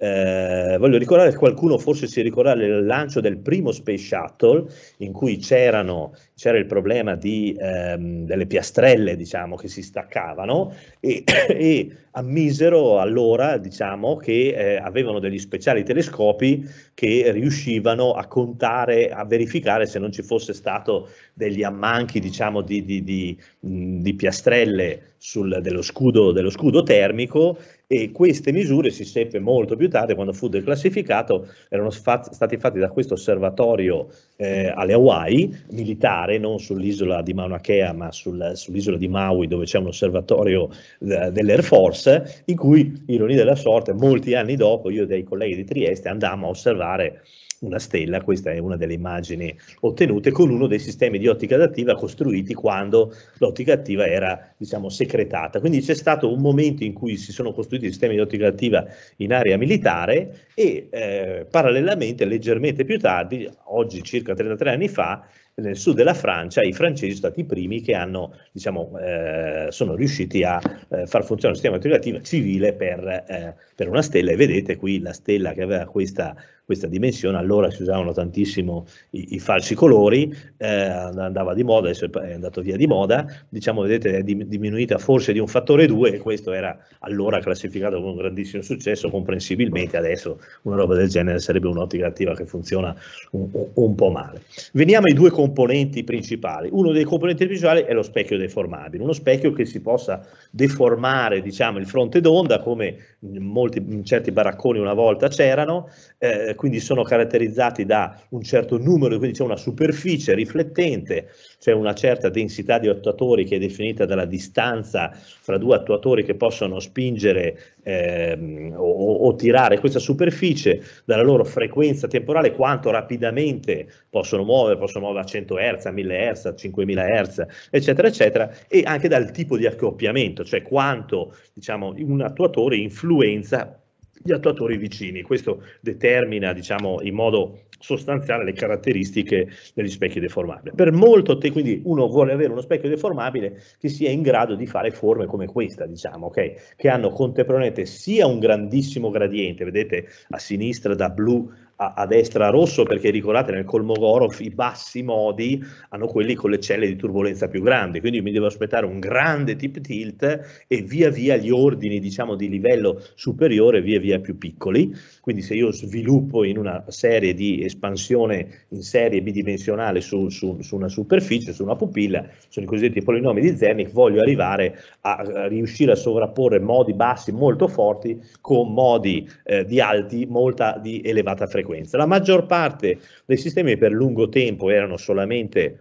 eh, voglio ricordare, qualcuno forse si ricorda del lancio del primo Space Shuttle, in cui c'era il problema di, ehm, delle piastrelle diciamo, che si staccavano e, e ammisero allora diciamo, che eh, avevano degli speciali telescopi che riuscivano a contare, a verificare se non ci fosse stato degli ammanchi diciamo, di, di, di, di piastrelle sul, dello, scudo, dello, scudo, termico e queste misure si seppe molto più tardi quando fu declassificato, erano fat, stati fatti da questo osservatorio eh, alle Hawaii, militare, non sull'isola di Mauna Kea ma sul, sull'isola di Maui dove c'è un osservatorio eh, dell'Air Force, in cui, ironia della sorte, molti anni dopo io e dei colleghi di Trieste andammo a osservare una stella, questa è una delle immagini ottenute con uno dei sistemi di ottica adattiva costruiti quando l'ottica attiva era diciamo secretata. Quindi c'è stato un momento in cui si sono costruiti sistemi di ottica adattiva in area militare e eh, parallelamente leggermente più tardi, oggi circa 33 anni fa, nel sud della Francia i francesi sono stati i primi che hanno, diciamo, eh, sono riusciti a eh, far funzionare un sistema di ottica attivativa civile per, eh, per, una stella e vedete qui la stella che aveva questa questa dimensione, allora si usavano tantissimo i, i falsi colori, eh, andava di moda, adesso è andato via di moda, diciamo vedete è diminuita forse di un fattore 2 e questo era allora classificato come un grandissimo successo, comprensibilmente adesso una roba del genere sarebbe un'ottica attiva che funziona un, un po' male. Veniamo ai due componenti principali, uno dei componenti principali è lo specchio deformabile, uno specchio che si possa deformare diciamo, il fronte d'onda come molti, certi baracconi una volta c'erano, eh, quindi sono caratterizzati da un certo numero, quindi c'è una superficie riflettente, c'è una certa densità di attuatori che è definita dalla distanza fra due attuatori che possono spingere ehm, o, o, tirare questa superficie, dalla loro frequenza temporale, quanto rapidamente possono muovere, possono muovere a 100 Hz, a 1000 Hz, a 5000 Hz, eccetera, eccetera, e anche dal tipo di accoppiamento, cioè quanto diciamo, un attuatore influenza gli attuatori vicini. Questo determina diciamo, in modo sostanziale le caratteristiche degli specchi deformabili. Per molto tempo, quindi uno vuole avere uno specchio deformabile che sia in grado di fare forme come questa, diciamo, okay? che hanno contemporaneamente sia un grandissimo gradiente, vedete a sinistra da blu a, a destra rosso perché ricordate nel Kolmogorov i bassi modi hanno quelli con le celle di turbolenza più grandi, quindi mi devo aspettare un grande tip tilt e via via gli ordini diciamo di livello superiore via via più piccoli, quindi se io sviluppo in una serie di espansione in serie bidimensionale su, su, su una superficie, su una pupilla, sono i cosiddetti polinomi di Zernik, voglio arrivare a, a riuscire a sovrapporre modi bassi molto forti con modi eh, di alti molta di elevata frequenza frequenza. La maggior parte dei sistemi per lungo tempo erano solamente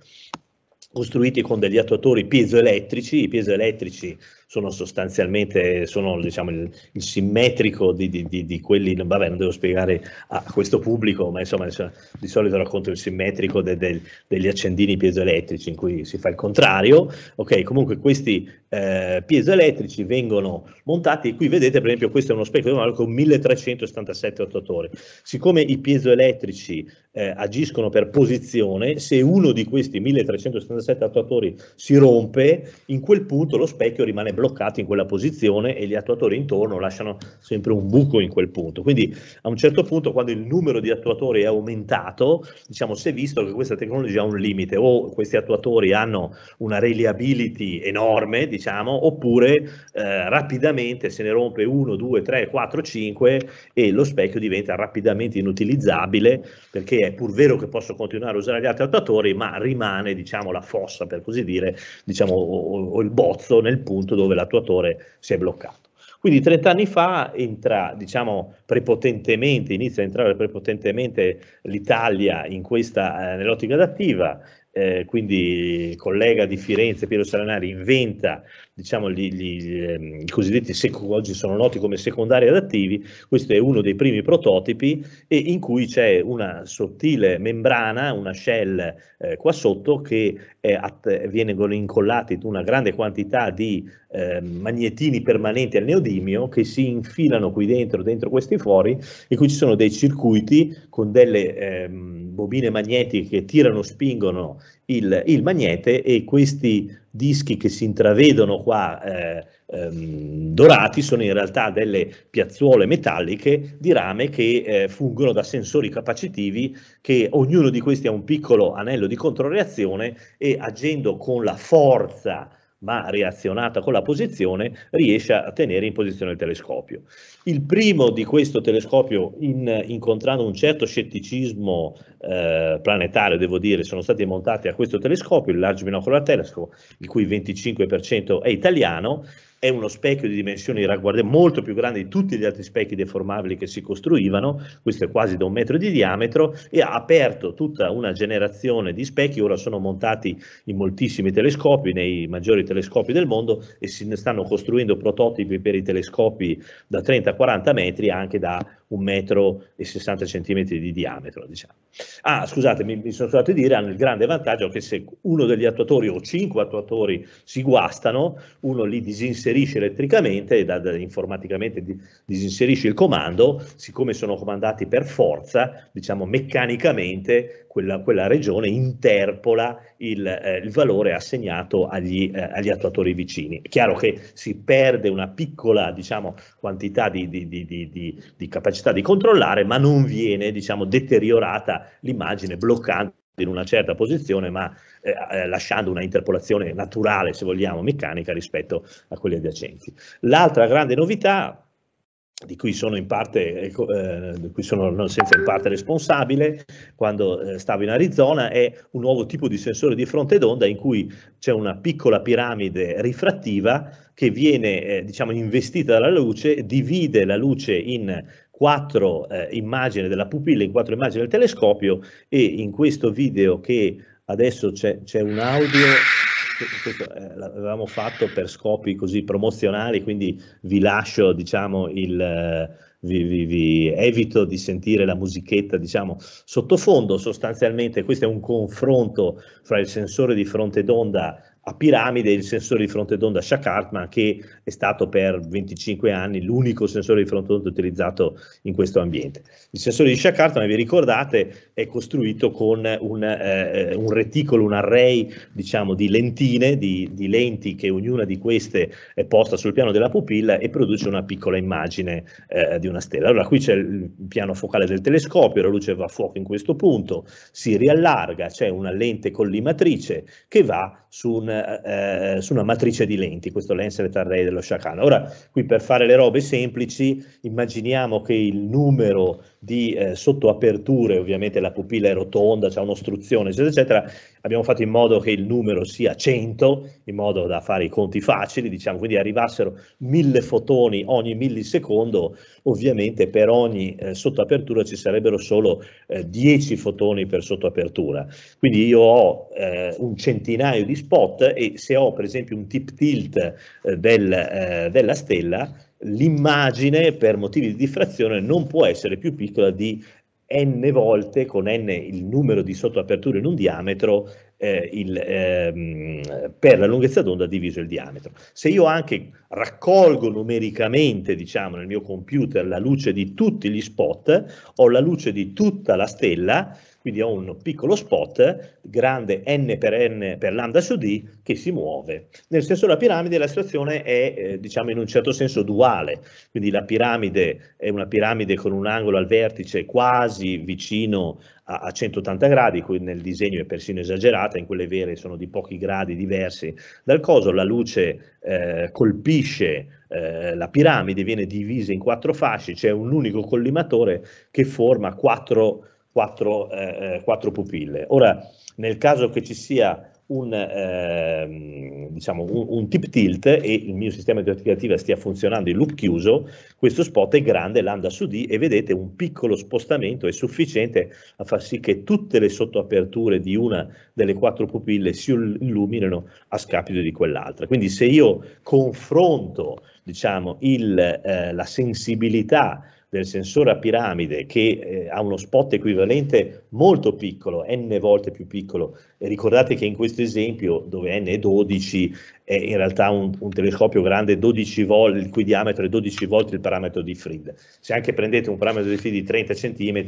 costruiti con degli attuatori piezoelettrici, i piezoelettrici sono sostanzialmente sono, diciamo, il, il, simmetrico di, di, di, di, quelli, vabbè non devo spiegare a questo pubblico, ma insomma, di solito racconto il simmetrico de, de, degli accendini piezoelettrici in cui si fa il contrario, ok comunque questi eh, piezoelettrici vengono montati, qui vedete per esempio questo è uno specchio di con 1377 attuatori, siccome i piezoelettrici eh, agiscono per posizione, se uno di questi 1377 attuatori si rompe, in quel punto lo specchio rimane bloccati in quella posizione e gli attuatori intorno lasciano sempre un buco in quel punto. Quindi a un certo punto quando il numero di attuatori è aumentato, diciamo si è visto che questa tecnologia ha un limite o questi attuatori hanno una reliability enorme, diciamo, oppure eh, rapidamente se ne rompe uno, due, tre, quattro, cinque e lo specchio diventa rapidamente inutilizzabile perché è pur vero che posso continuare a usare gli altri attuatori, ma rimane diciamo la fossa per così dire, diciamo o, o il bozzo nel punto dove dove l'attuatore si è bloccato. Quindi 30 anni fa entra, diciamo, prepotentemente, inizia a entrare prepotentemente l'Italia eh, nell'ottica adattiva, eh, quindi collega di Firenze Piero Salanari inventa diciamo, gli, gli, ehm, i cosiddetti oggi sono noti come secondari adattivi, questo è uno dei primi prototipi e in cui c'è una sottile membrana, una shell eh, qua sotto che at- vengono incollati una grande quantità di eh, magnetini permanenti al neodimio che si infilano qui dentro, dentro questi fori e qui ci sono dei circuiti con delle eh, bobine magnetiche che tirano, spingono il, il, magnete e questi dischi che si intravedono qua eh, ehm, dorati sono in realtà delle piazzuole metalliche di rame che eh, fungono da sensori capacitivi che ognuno di questi ha un piccolo anello di controreazione e agendo con la forza ma reazionata con la posizione, riesce a tenere in posizione il telescopio. Il primo di questo telescopio, in, incontrando un certo scetticismo eh, planetario, devo dire, sono stati montati a questo telescopio, il Large Binocular Telescope, il cui 25% è italiano, è uno specchio di dimensioni ragguardevoli, molto più grande di tutti gli altri specchi deformabili che si costruivano, questo è quasi da un metro di diametro, e ha aperto tutta una generazione di specchi, ora sono montati in moltissimi telescopi, nei maggiori telescopi del mondo, e si stanno costruendo prototipi per i telescopi da 30-40 metri, anche da un metro e 60 centimetri di diametro. Diciamo. Ah, scusate, mi, mi sono stato a dire, hanno il grande vantaggio che se uno degli attuatori o cinque attuatori si guastano, uno li disinserisce disinserisce elettricamente, da, da, informaticamente di, disinserisce il comando, siccome sono comandati per forza, diciamo meccanicamente quella, quella regione interpola il, eh, il, valore assegnato agli, eh, agli, attuatori vicini. È chiaro che si perde una piccola diciamo, quantità di, di, di, capacità di controllare, ma non viene diciamo, deteriorata l'immagine bloccando in una certa posizione, ma eh, eh, lasciando una interpolazione naturale, se vogliamo, meccanica rispetto a quelli adiacenti. L'altra grande novità, di cui sono in parte, ecco, eh, di cui sono non senza in parte responsabile, quando eh, stavo in Arizona, è un nuovo tipo di sensore di fronte d'onda in cui c'è una piccola piramide rifrattiva che viene eh, diciamo, investita dalla luce, divide la luce in quattro eh, immagini della pupilla, in quattro immagini del telescopio e in questo video che Adesso c'è, c'è un audio questo eh, l'avevamo fatto per scopi così promozionali, quindi vi lascio, diciamo, il, eh, vi, vi, vi, evito di sentire la musichetta, diciamo, sottofondo sostanzialmente. Questo è un confronto fra il sensore di fronte d'onda a piramide il sensore di fronte d'onda shack che è stato per 25 anni l'unico sensore di fronte d'onda utilizzato in questo ambiente. Il sensore di shack vi ricordate, è costruito con un, eh, un reticolo, un array diciamo, di lentine, di, di, lenti che ognuna di queste è posta sul piano della pupilla e produce una piccola immagine eh, di una stella. Allora qui c'è il piano focale del telescopio, la luce va a fuoco in questo punto, si riallarga, c'è una lente collimatrice che va su un eh, eh, su una matrice di lenti, questo lens retard dello Shakana. Ora, qui per fare le robe semplici, immaginiamo che il numero di eh, sottoaperture, ovviamente la pupilla è rotonda, c'è un'ostruzione, eccetera, eccetera, abbiamo fatto in modo che il numero sia 100, in modo da fare i conti facili, diciamo, quindi arrivassero mille fotoni ogni millisecondo, ovviamente per ogni eh, sottoapertura ci sarebbero solo eh, 10 fotoni per sottoapertura. Quindi io ho eh, un centinaio di spot e se ho per esempio un tip tilt eh, del, eh, della stella, l'immagine per motivi di diffrazione non può essere più piccola di n volte con n il numero di sottoaperture in un diametro eh, il, eh, per la lunghezza d'onda diviso il diametro. Se io anche raccolgo numericamente, diciamo, nel mio computer la luce di tutti gli spot, ho la luce di tutta la stella, quindi ho un piccolo spot, grande N per N per lambda su D, che si muove. Nel senso della piramide la situazione è, eh, diciamo, in un certo senso duale. Quindi la piramide è una piramide con un angolo al vertice quasi vicino a, a 180 gradi, qui nel disegno è persino esagerata, in quelle vere sono di pochi gradi diversi dal coso. La luce eh, colpisce eh, la piramide viene divisa in quattro fasci, c'è cioè un unico collimatore che forma quattro quattro, eh, eh, quattro pupille. Ora, nel caso che ci sia un, eh, diciamo, un, un, tip tilt e il mio sistema di attivativa stia funzionando in loop chiuso, questo spot è grande, lambda su D e vedete un piccolo spostamento è sufficiente a far sì che tutte le sottoaperture di una delle quattro pupille si illuminino a scapito di quell'altra. Quindi se io confronto diciamo, il, eh, la sensibilità del sensore a piramide che eh, ha uno spot equivalente molto piccolo, n volte più piccolo. E ricordate che in questo esempio, dove n è 12, è in realtà un, un telescopio grande 12 volte, il cui diametro è 12 volte il parametro di Fried. Se anche prendete un parametro di Fried di 30 cm,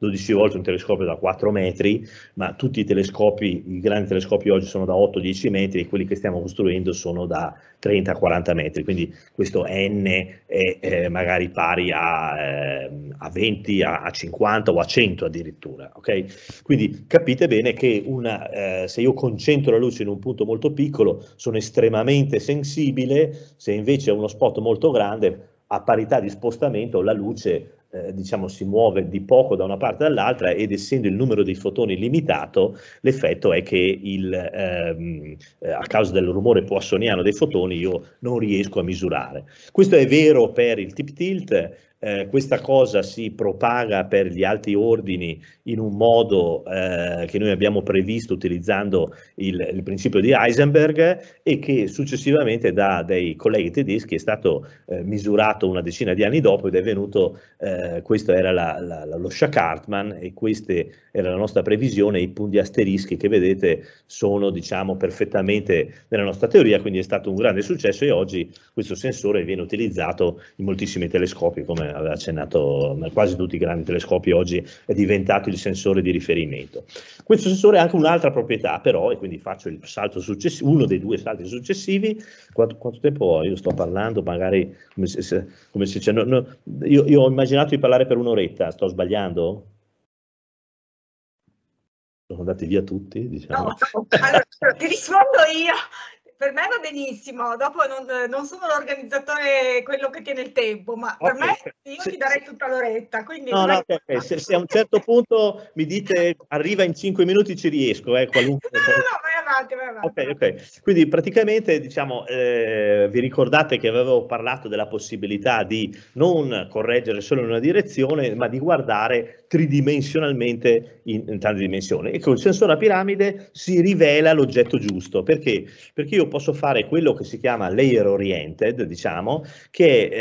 12 volte un telescopio da 4 metri, ma tutti i telescopi, i grandi telescopi oggi sono da 8-10 metri e quelli che stiamo costruendo sono da 30-40 metri, quindi questo n è eh, magari pari a, eh, a 20, a, a, 50 o a 100 addirittura. Okay? Quindi capite bene che una, eh, se io concentro la luce in un punto molto piccolo sono estremamente estremamente sensibile, se invece è uno spot molto grande, a parità di spostamento la luce eh, diciamo, si muove di poco da una parte all'altra ed essendo il numero dei fotoni limitato, l'effetto è che il, ehm, eh, a causa del rumore poissoniano dei fotoni io non riesco a misurare. Questo è vero per il tip tilt, eh, questa cosa si propaga per gli altri ordini in un modo eh, che noi abbiamo previsto utilizzando il, il, principio di Heisenberg e che successivamente da dei colleghi tedeschi è stato eh, misurato una decina di anni dopo ed è venuto, eh, questo era la, la, la, lo Schack-Hartmann e questa era la nostra previsione, i punti asterischi che vedete sono diciamo perfettamente nella nostra teoria, quindi è stato un grande successo e oggi questo sensore viene utilizzato in moltissimi telescopi come aveva accennato quasi tutti i grandi telescopi oggi è diventato il sensore di riferimento. Questo sensore ha anche un'altra proprietà però, e quindi faccio uno dei due salti successivi, quanto, quanto tempo ho? Io sto parlando magari come se, se, come se cioè, no, no, io, io ho immaginato di parlare per un'oretta, sto sbagliando? sono andati via tutti, diciamo. No, no. Allora, ti rispondo io per me va benissimo, dopo non, non, sono l'organizzatore quello che tiene il tempo, ma okay. per me io se, ti darei tutta l'oretta. no, no, okay, Se, se, a un certo punto mi dite arriva in 5 minuti ci riesco, eh, qualunque... no, no, no, vai avanti, vai avanti. Ok, ok. Quindi praticamente, diciamo, eh, vi ricordate che avevo parlato della possibilità di non correggere solo in una direzione, ma di guardare tridimensionalmente in, in tante dimensioni. E con il sensore a piramide si rivela l'oggetto giusto. Perché? Perché io posso fare quello che si chiama layer oriented, diciamo, che è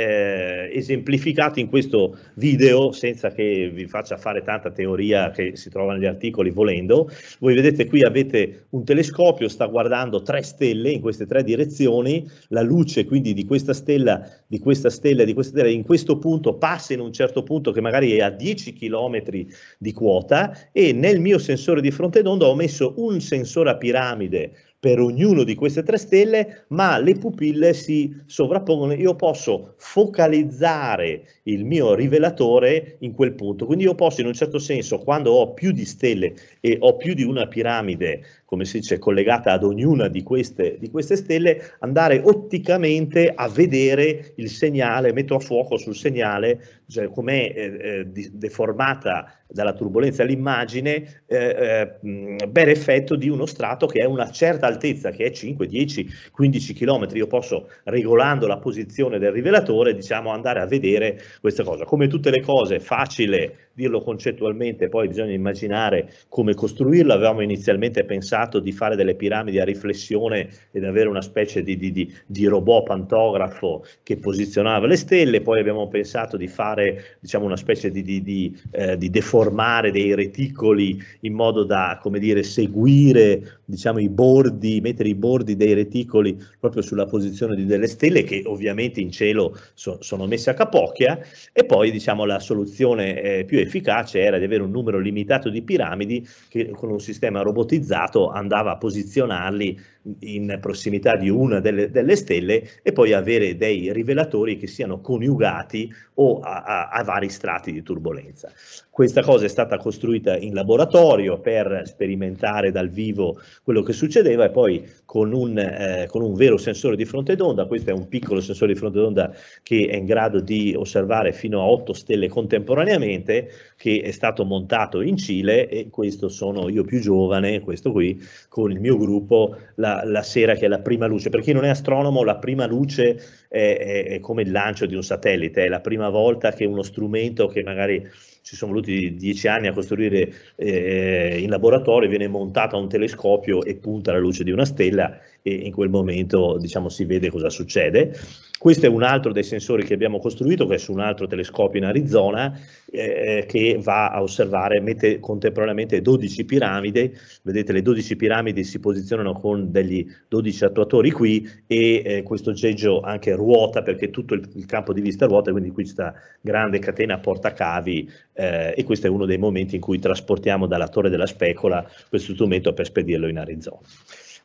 eh, esemplificato in questo video, senza che vi faccia fare tanta teoria che si trova negli articoli volendo. Voi vedete qui avete un telescopio, sta guardando tre stelle in queste tre direzioni, la luce quindi di questa stella, di questa stella, di questa stella, in questo punto passa in un certo punto che magari è a 10 km metri di quota e nel mio sensore di fronte d'onda ho messo un sensore a piramide per ognuno di queste tre stelle, ma le pupille si sovrappongono. Io posso focalizzare il mio rivelatore in quel punto. Quindi io posso, in un certo senso, quando ho più di stelle e ho più di una piramide, come si dice, collegata ad ognuna di queste, di queste stelle, andare otticamente a vedere il segnale, metto a fuoco sul segnale cioè com'è eh, eh deformata dalla turbolenza l'immagine, eh, eh, per effetto di uno strato che è una certa altezza, che è 5, 10, 15 km. Io posso, regolando la posizione del rivelatore, diciamo, andare a vedere questa cosa. Come tutte le cose, facile dirlo concettualmente, poi bisogna immaginare come costruirlo. Avevamo inizialmente pensato di fare delle piramidi a riflessione ed avere una specie di, di, di, di robot pantografo che posizionava le stelle, poi abbiamo pensato di fare fare diciamo, una specie di, di, di, eh, di, deformare dei reticoli in modo da come dire, seguire diciamo, i bordi, mettere i bordi dei reticoli proprio sulla posizione delle stelle che ovviamente in cielo so, sono messe a capocchia e poi diciamo, la soluzione eh, più efficace era di avere un numero limitato di piramidi che con un sistema robotizzato andava a posizionarli in prossimità di una delle, delle stelle e poi avere dei rivelatori che siano coniugati o a, a, a vari strati di turbolenza. Questa cosa è stata costruita in laboratorio per sperimentare dal vivo quello che succedeva e poi con un, eh, con un vero sensore di fronte d'onda, questo è un piccolo sensore di fronte d'onda che è in grado di osservare fino a 8 stelle contemporaneamente, che è stato montato in Cile e questo sono io più giovane, questo qui, con il mio gruppo la, la sera che è la prima luce. Per chi non è astronomo, la prima luce è, è, è come il lancio di un satellite, è la prima volta che uno strumento che magari ci sono voluti dieci anni a costruire eh, in laboratorio, viene montato a un telescopio e punta alla luce di una stella e in quel momento diciamo, si vede cosa succede. Questo è un altro dei sensori che abbiamo costruito, che è su un altro telescopio in Arizona, eh, che va a osservare, mette contemporaneamente 12 piramidi, vedete le 12 piramidi si posizionano con degli 12 attuatori qui e eh, questo geggio anche ruota perché tutto il, il, campo di vista ruota, quindi qui questa grande catena portacavi eh, e questo è uno dei momenti in cui trasportiamo dalla torre della specola questo strumento per spedirlo in Arizona.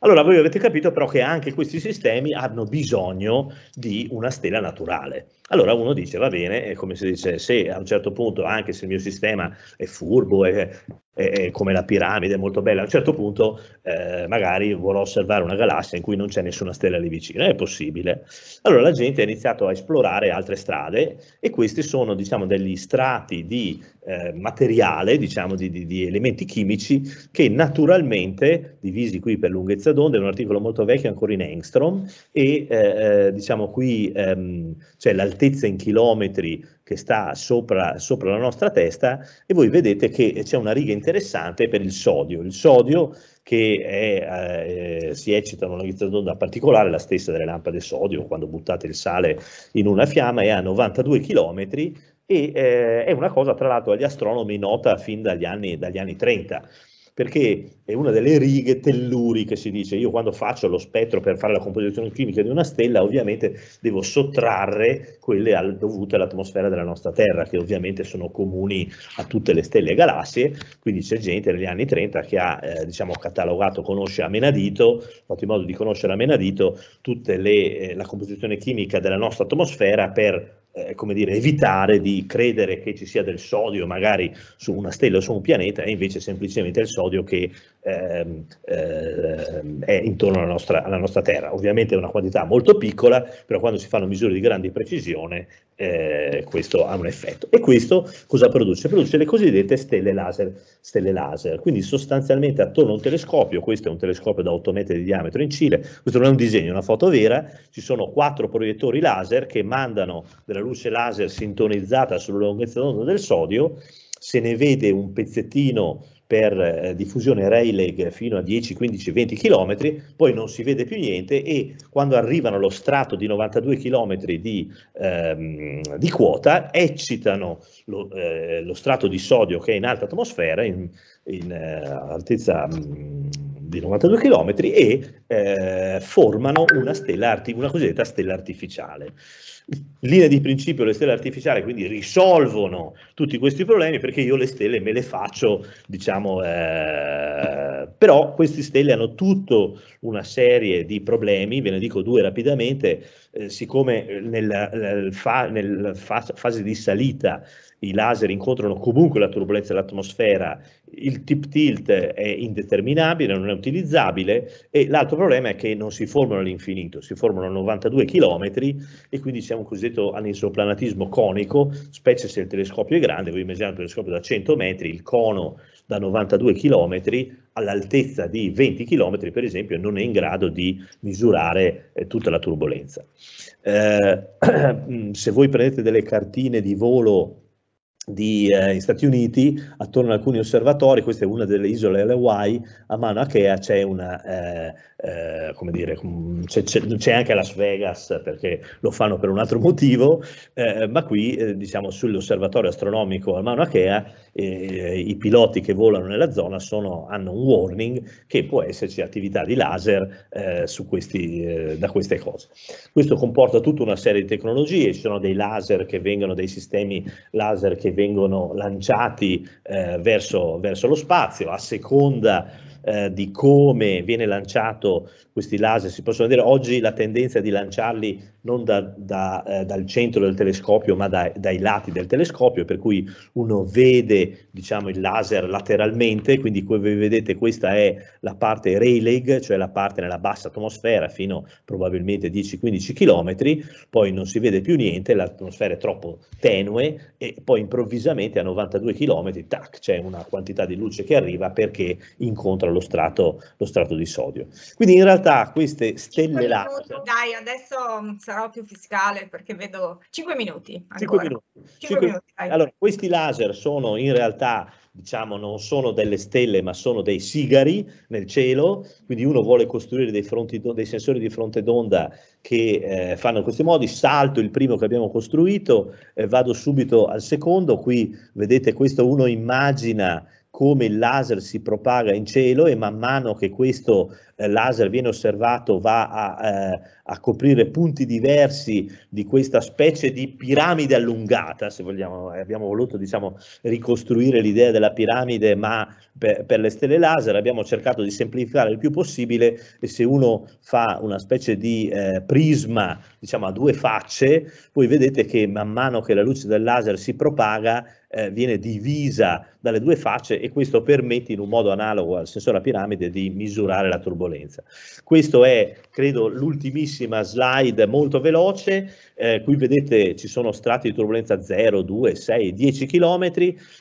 Allora voi avete capito però che anche questi sistemi hanno bisogno di una stella naturale. Allora uno dice va bene, è come si dice, se a un certo punto anche se il mio sistema è furbo, è, eh, come la piramide, molto bella, a un certo punto eh, magari vorrò osservare una galassia in cui non c'è nessuna stella lì vicino, è possibile. Allora la gente ha iniziato a esplorare altre strade e questi sono diciamo, degli strati di eh, materiale, diciamo, di, di, di, elementi chimici che naturalmente, divisi qui per lunghezza d'onda, è un articolo molto vecchio ancora in Engstrom e eh, eh, diciamo qui ehm, c'è l'altezza in chilometri che sta sopra, sopra la nostra testa e voi vedete che c'è una riga interessante per il sodio. Il sodio che è, eh, si eccita in una ghizzatonda particolare, la stessa delle lampade sodio, quando buttate il sale in una fiamma, è a 92 km e eh, è una cosa tra l'altro agli astronomi nota fin dagli anni, dagli anni 30 perché è una delle righe telluriche, si dice. Io quando faccio lo spettro per fare la composizione chimica di una stella, ovviamente devo sottrarre quelle al, dovute all'atmosfera della nostra Terra, che ovviamente sono comuni a tutte le stelle e galassie, quindi c'è gente negli anni 30 che ha eh, diciamo, catalogato, conosce a menadito, fatto in modo di conoscere a menadito tutta eh, la composizione chimica della nostra atmosfera per eh, come dire, evitare di credere che ci sia del sodio magari su una stella o su un pianeta, è invece semplicemente il sodio che ehm, ehm, è intorno alla nostra, alla nostra, terra. Ovviamente è una quantità molto piccola, però quando si fanno misure di grande precisione eh, questo ha un effetto. E questo cosa produce? Produce le cosiddette stelle laser. Stelle laser. Quindi sostanzialmente attorno a un telescopio, questo è un telescopio da 8 metri di diametro in Cile, questo non è un disegno, è una foto vera, ci sono quattro proiettori laser che mandano della luce laser sintonizzata sulla lunghezza d'onda del sodio, se ne vede un pezzettino per eh, diffusione Rayleigh fino a 10, 15, 20 km, poi non si vede più niente e quando arrivano allo strato di 92 km di, ehm, di quota eccitano lo, eh, lo, strato di sodio che è in alta atmosfera in in eh, altezza mh, mm, di 92 km e eh, formano una, stella arti- una cosiddetta stella artificiale. Linea di principio le stelle artificiali quindi risolvono tutti questi problemi perché io le stelle me le faccio, diciamo, eh, però queste stelle hanno tutta una serie di problemi, ve ne dico due rapidamente, eh, siccome nella, nella fa- nel fa- fase di salita i laser incontrano comunque la turbolenza dell'atmosfera, il tip tilt è indeterminabile, non è utilizzabile e l'altro problema è che non si formano all'infinito, si formano a 92 km e quindi siamo cosiddetto anisoplanatismo conico, specie se il telescopio è grande, voi immaginate un telescopio da 100 metri, il cono da 92 km all'altezza di 20 km per esempio non è in grado di misurare eh, tutta la turbolenza. Eh, se voi prendete delle cartine di volo di, eh, Stati Uniti, attorno ad alcuni osservatori, questa è una delle isole Hawaii, a Mauna Kea c'è una eh, eh, come dire, mm, c'è, c'è, anche Las Vegas perché lo fanno per un altro motivo, eh, ma qui eh, diciamo sull'osservatorio astronomico al Mauna Kea eh, i piloti che volano nella zona sono, hanno un warning che può esserci attività di laser eh, questi, da queste cose. Questo comporta tutta una serie di tecnologie, ci sono dei laser che vengono, dei sistemi laser che vengono lanciati verso, verso lo spazio a seconda eh, di come viene lanciato questi laser, si possono vedere oggi la tendenza di lanciarli non da, da, eh, dal centro del telescopio ma da, dai lati del telescopio per cui uno vede diciamo, il laser lateralmente quindi come vedete questa è la parte Rayleigh cioè la parte nella bassa atmosfera fino a probabilmente 10-15 km poi non si vede più niente l'atmosfera è troppo tenue e poi improvvisamente a 92 km tac c'è una quantità di luce che arriva perché incontra lo strato, lo strato di sodio quindi in realtà queste stelle là... dai adesso mm, occhio fiscale perché vedo 5 minuti. 5 minuti. 5 5 minuti allora, questi laser sono in realtà diciamo, non sono delle stelle ma sono dei sigari nel cielo, quindi uno vuole costruire dei, fronti, dei sensori di fronte d'onda che eh, fanno in questi modi, salto il primo che abbiamo costruito, eh, vado subito al secondo, qui vedete questo uno immagina come il laser si propaga in cielo e man mano che questo eh, laser viene osservato va a, eh, a, coprire punti diversi di questa specie di piramide allungata, se vogliamo, eh, abbiamo voluto diciamo, ricostruire l'idea della piramide ma per, per, le stelle laser abbiamo cercato di semplificare il più possibile e se uno fa una specie di eh, prisma diciamo, a due facce, voi vedete che man mano che la luce del laser si propaga eh, viene divisa dalle due facce e questo permette in un modo analogo al sensore a piramide di misurare la turbolenza benevolenza. Questo è, credo, l'ultimissima slide molto veloce, eh, qui vedete ci sono strati di turbolenza 0, 2, 6, 10 km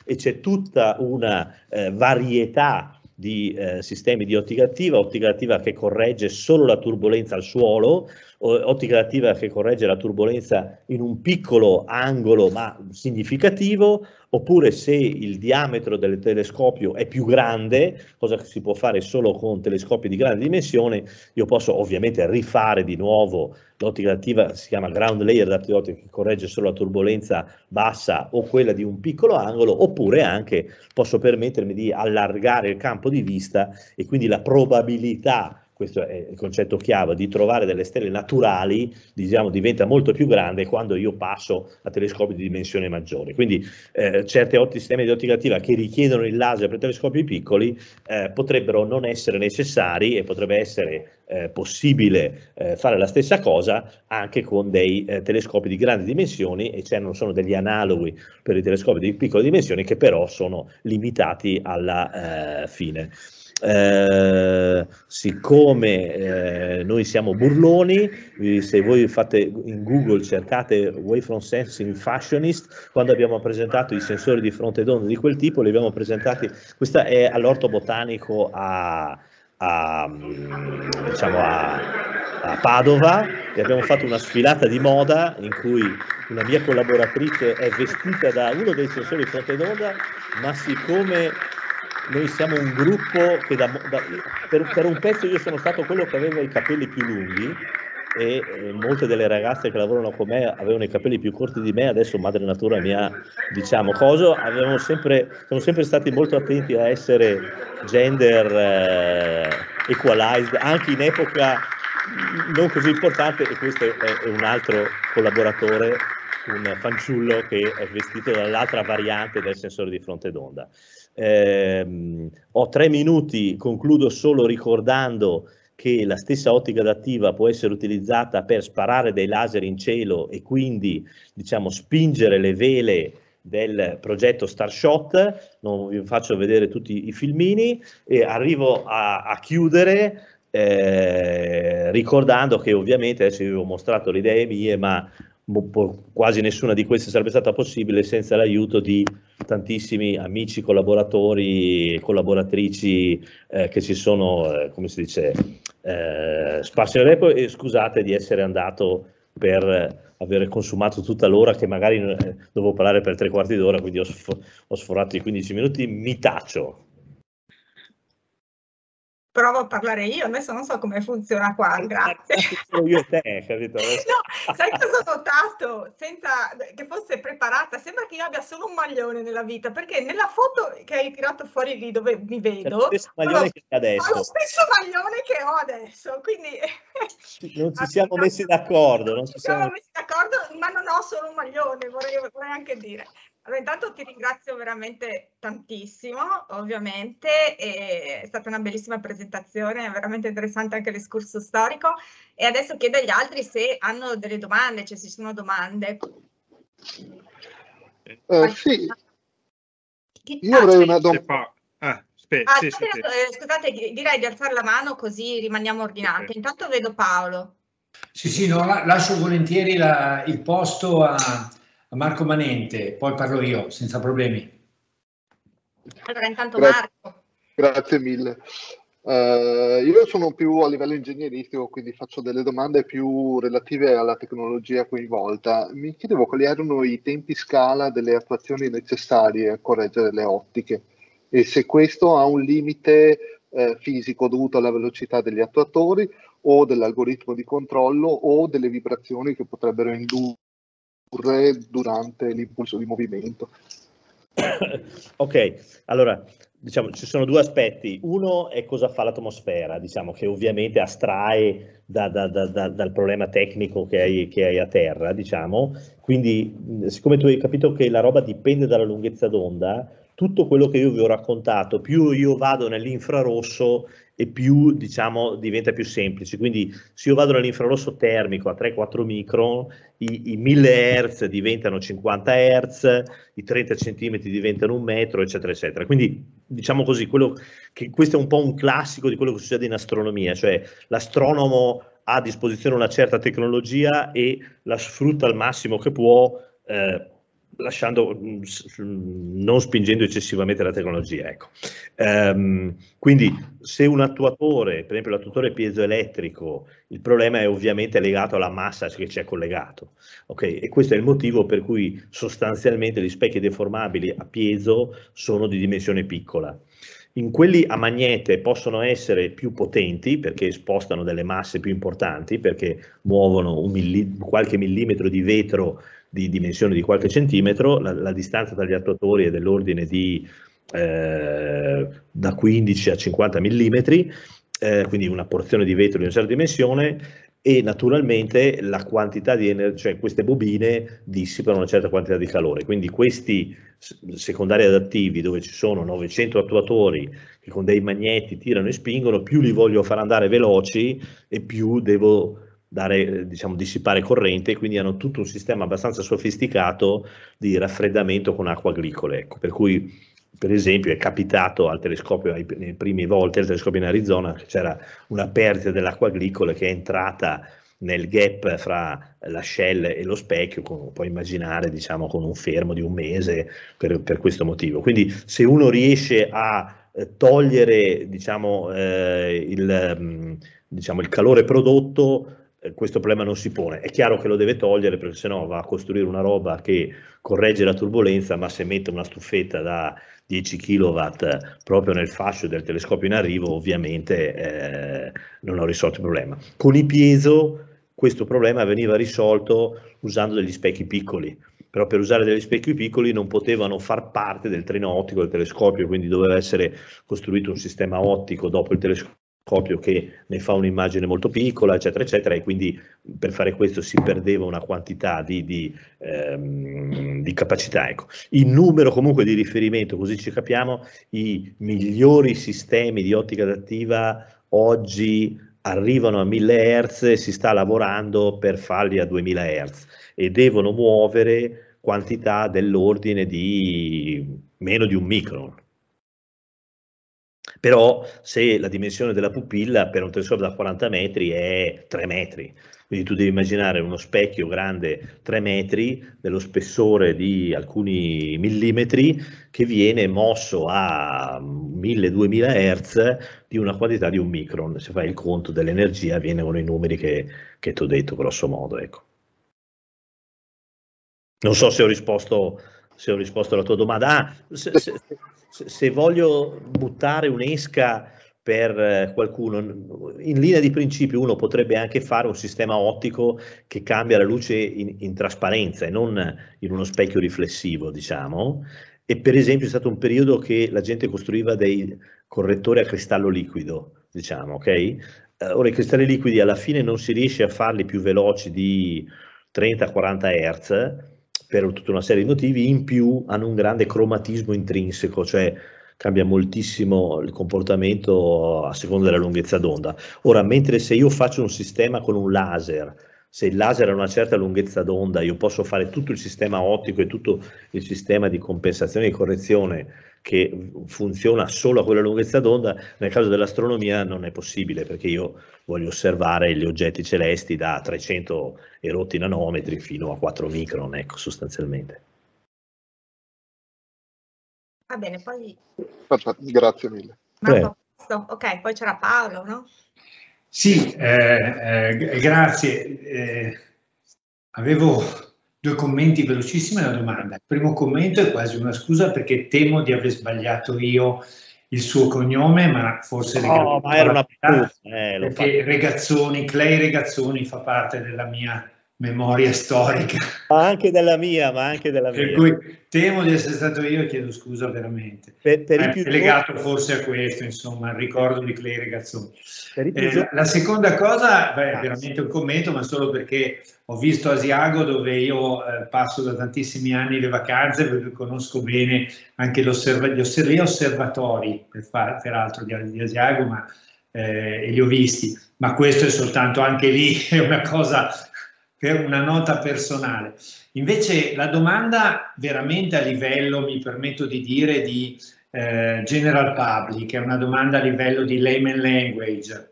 e c'è tutta una eh, varietà di eh, sistemi di ottica attiva, ottica attiva che corregge solo la turbolenza al suolo, ottica attiva che corregge la turbolenza in un piccolo angolo ma significativo, oppure se il diametro del telescopio è più grande, cosa che si può fare solo con telescopi di grande dimensione, io posso ovviamente rifare di nuovo l'ottica attiva, si chiama ground layer daptiotica, che corregge solo la turbolenza bassa o quella di un piccolo angolo, oppure anche posso permettermi di allargare il campo di vista e quindi la probabilità questo è il concetto chiave, di trovare delle stelle naturali, diciamo, diventa molto più grande quando io passo a telescopi di dimensione maggiore. Quindi eh, certi sistemi di ottica attiva che richiedono il laser per telescopi piccoli eh, potrebbero non essere necessari e potrebbe essere eh, possibile eh, fare la stessa cosa anche con dei eh, telescopi di grandi dimensioni e cioè non sono degli analoghi per i telescopi di piccole dimensioni che però sono limitati alla eh, fine. Eh, siccome eh, noi siamo burloni, se voi fate in Google cercate Wavefront Sensing Fashionist, quando abbiamo presentato i sensori di fronte d'onda di quel tipo, li abbiamo presentati, questa è all'orto botanico a, a, diciamo a, a, Padova e abbiamo fatto una sfilata di moda in cui una mia collaboratrice è vestita da uno dei sensori di fronte d'onda, ma siccome noi siamo un gruppo che da, da, per, per, un pezzo io sono stato quello che aveva i capelli più lunghi e molte delle ragazze che lavorano con me avevano i capelli più corti di me, adesso madre natura mia, diciamo, coso, avevano sempre, sono sempre stati molto attenti a essere gender eh, equalized, anche in epoca non così importante e questo è, è un altro collaboratore un fanciullo che è vestito dall'altra variante del sensore di fronte d'onda. Eh, ho tre minuti, concludo solo ricordando che la stessa ottica adattiva può essere utilizzata per sparare dei laser in cielo e quindi diciamo, spingere le vele del progetto Starshot, non vi faccio vedere tutti i filmini e arrivo a, a chiudere eh, ricordando che ovviamente adesso vi ho mostrato le idee mie, ma Boh, boh, quasi nessuna di queste sarebbe stata possibile senza l'aiuto di tantissimi amici, collaboratori e collaboratrici eh, che ci sono, eh, come si dice, eh, sparsi all'epoca e scusate di essere andato per aver consumato tutta l'ora che magari eh, dovevo parlare per tre quarti d'ora, quindi ho, sf ho sforato i 15 minuti, mi taccio provo a parlare io, adesso non so come funziona qua, eh, grazie. Io te, capito? no, sai cosa ho notato? Senza che fosse preparata, sembra che io abbia solo un maglione nella vita, perché nella foto che hai tirato fuori lì dove mi cioè, vedo, lo che, adesso. Lo stesso maglione che ho adesso, quindi... non ci ah, siamo messi d'accordo. Non ci siamo messi d'accordo, ma non ho solo un maglione, vorrei, vorrei anche dire. Allora, intanto ti ringrazio veramente tantissimo, ovviamente, è stata una bellissima presentazione, è veramente interessante anche l'escurso storico e adesso chiedo agli altri se hanno delle domande, cioè se ci sono domande. Eh, sì, che... io avrei ah, una domanda. Ah, aspetta, sì, sì, ah, Scusate, eh, direi di alzare la mano così rimaniamo ordinati. Intanto vedo Paolo. Sì, sì, no, lascio volentieri la, il posto a a Marco Manente, poi parlo io senza problemi. Allora intanto Marco. Grazie, grazie mille. Uh, io sono più a livello ingegneristico, quindi faccio delle domande più relative alla tecnologia coinvolta. Mi chiedevo quali erano i tempi scala delle attuazioni necessarie a correggere le ottiche e se questo ha un limite eh, fisico dovuto alla velocità degli attuatori o dell'algoritmo di controllo o delle vibrazioni che potrebbero indurre oppure durante l'impulso di movimento. Ok, allora diciamo ci sono due aspetti. Uno è cosa fa l'atmosfera, diciamo che ovviamente astrae da, da, da, dal problema tecnico che hai, che hai, a terra, diciamo. Quindi, siccome tu hai capito che la roba dipende dalla lunghezza d'onda, tutto quello che io vi ho raccontato, più io vado nell'infrarosso e più diciamo diventa più semplice. Quindi se io vado dall'infrarosso termico a 3-4 micron, i, i 1000 Hz diventano 50 Hz, i 30 cm diventano un metro, eccetera, eccetera. Quindi diciamo così, quello che, questo è un po' un classico di quello che succede in astronomia, cioè l'astronomo ha a disposizione una certa tecnologia e la sfrutta al massimo che può. Eh, lasciando, mm, mm, non spingendo eccessivamente la tecnologia. Ecco. Um, quindi se un attuatore, per esempio l'attuatore piezoelettrico, il problema è ovviamente legato alla massa che ci è collegato. Okay? E questo è il motivo per cui sostanzialmente gli specchi deformabili a piezo sono di dimensione piccola. In quelli a magnete possono essere più potenti perché spostano delle masse più importanti, perché muovono milli qualche millimetro di vetro di dimensione di qualche centimetro, la, la distanza tra gli attuatori è dell'ordine di eh, da 15 a 50 mm, eh, quindi una porzione di vetro di una certa dimensione e naturalmente la quantità di energia, cioè queste bobine dissipano una certa quantità di calore, quindi questi secondari adattivi dove ci sono 900 attuatori che con dei magneti tirano e spingono, più li voglio far andare veloci e più devo dare, diciamo, dissipare corrente, quindi hanno tutto un sistema abbastanza sofisticato di raffreddamento con acqua agricole. Ecco, per cui, per esempio, è capitato al telescopio, ai, nei primi volte, al telescopio in Arizona, che c'era una perdita dell'acqua agricola che è entrata nel gap fra la shell e lo specchio, con, puoi immaginare diciamo con un fermo di un mese per, per questo motivo. Quindi se uno riesce a eh, togliere diciamo, eh, il, mm, diciamo, il calore prodotto, eh, questo problema non si pone. È chiaro che lo deve togliere perché sennò va a costruire una roba che corregge la turbolenza, ma se mette una stufetta da 10 kW eh, proprio nel fascio del telescopio in arrivo, ovviamente eh, non ho risolto il problema. Con i piezo questo problema veniva risolto usando degli specchi piccoli, però per usare degli specchi piccoli non potevano far parte del treno ottico del telescopio, quindi doveva essere costruito un sistema ottico dopo il telescopio copio che ne fa un'immagine molto piccola, eccetera, eccetera, e quindi per fare questo si perdeva una quantità di, di, ehm, di capacità. Ecco. Il numero comunque di riferimento, così ci capiamo, i migliori sistemi di ottica adattiva oggi arrivano a 1000 Hz e si sta lavorando per farli a 2000 Hz e devono muovere quantità dell'ordine di meno di un micron però se la dimensione della pupilla per un tensore da 40 metri è 3 metri, quindi tu devi immaginare uno specchio grande 3 metri, dello spessore di alcuni millimetri, che viene mosso a 1000-2000 Hz di una quantità di un micron. Se fai il conto dell'energia vengono i numeri che, che ti ho detto grosso modo. Ecco. Non so se ho risposto se ho risposto alla tua domanda. Ah, se, se, se, voglio buttare un'esca per eh, qualcuno, in linea di principio uno potrebbe anche fare un sistema ottico che cambia la luce in, in trasparenza e non in uno specchio riflessivo, diciamo. E per esempio è stato un periodo che la gente costruiva dei correttori a cristallo liquido, diciamo, ok? Eh, ora i cristalli liquidi alla fine non si riesce a farli più veloci di 30-40 Hz, per tutta una serie di motivi, in più hanno un grande cromatismo intrinseco, cioè cambia moltissimo il comportamento a seconda della lunghezza d'onda. Ora, mentre se io faccio un sistema con un laser se il laser ha una certa lunghezza d'onda, io posso fare tutto il sistema ottico e tutto il sistema di compensazione e correzione che funziona solo a quella lunghezza d'onda, nel caso dell'astronomia non è possibile perché io voglio osservare gli oggetti celesti da 300 erotti nanometri fino a 4 micron, ecco, sostanzialmente. Va bene, poi... Grazie mille. Marco, ok, poi c'era Paolo, no? Sì, eh, eh, grazie. Eh, avevo due commenti velocissimi e una domanda. Il primo commento è quasi una scusa perché temo di aver sbagliato io il suo cognome, ma forse no, ma era una eh, perché Regazzoni, Clay Regazzoni fa parte della mia memoria storica. Ma anche della mia, ma anche della mia. Per cui temo di essere stato io e chiedo scusa veramente. Per, per eh, è legato più... forse a questo, insomma, al ricordo di Clay Regazzoni. Eh, la seconda cosa, beh, è ah, veramente un commento, ma solo perché ho visto Asiago dove io eh, passo da tantissimi anni le vacanze, perché conosco bene anche gli, osserv- osservatori, per far, peraltro, di, di Asiago, ma eh, e li ho visti, ma questo è soltanto anche lì è una cosa per una nota personale. Invece la domanda veramente a livello, mi permetto di dire, di eh, general public, è una domanda a livello di layman language.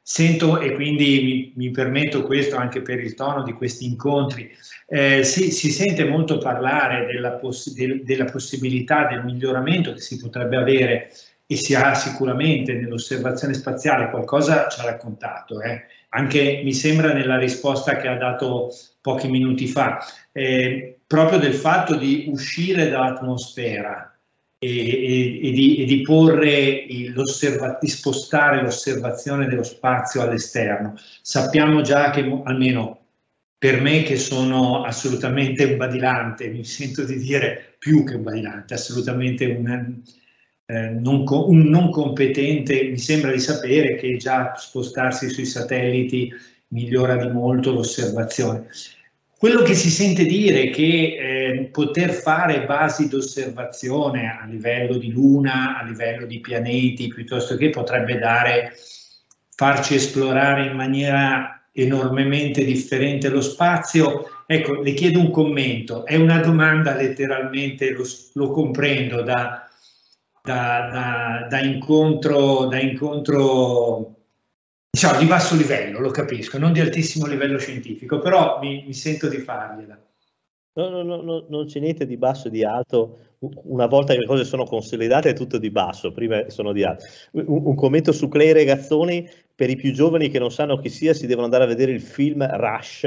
Sento, e quindi mi, mi permetto questo anche per il tono di questi incontri, eh, si, si, sente molto parlare della, poss del, della possibilità del miglioramento che si potrebbe avere e si ha sicuramente nell'osservazione spaziale, qualcosa ci ha raccontato, eh, anche mi sembra nella risposta che ha dato pochi minuti fa, eh, proprio del fatto di uscire dall'atmosfera e, e, e, di, e di, porre di spostare l'osservazione dello spazio all'esterno. Sappiamo già che almeno per me che sono assolutamente un badilante, mi sento di dire più che un badilante, assolutamente un eh, non un non competente mi sembra di sapere che già spostarsi sui satelliti migliora di molto l'osservazione. Quello che si sente dire è che eh, poter fare basi d'osservazione a livello di luna, a livello di pianeti, piuttosto che potrebbe dare, farci esplorare in maniera enormemente differente lo spazio, ecco, le chiedo un commento, è una domanda letteralmente, lo, lo comprendo, da da, da, da, incontro, da incontro diciamo, di basso livello, lo capisco, non di altissimo livello scientifico, però mi, mi sento di fargliela. No, no, no, no, non c'è niente di basso e di alto. Una volta che le cose sono consolidate è tutto di basso, prima sono di alto. Un, un commento su Clay Regazzoni, per i più giovani che non sanno chi sia, si devono andare a vedere il film Rush,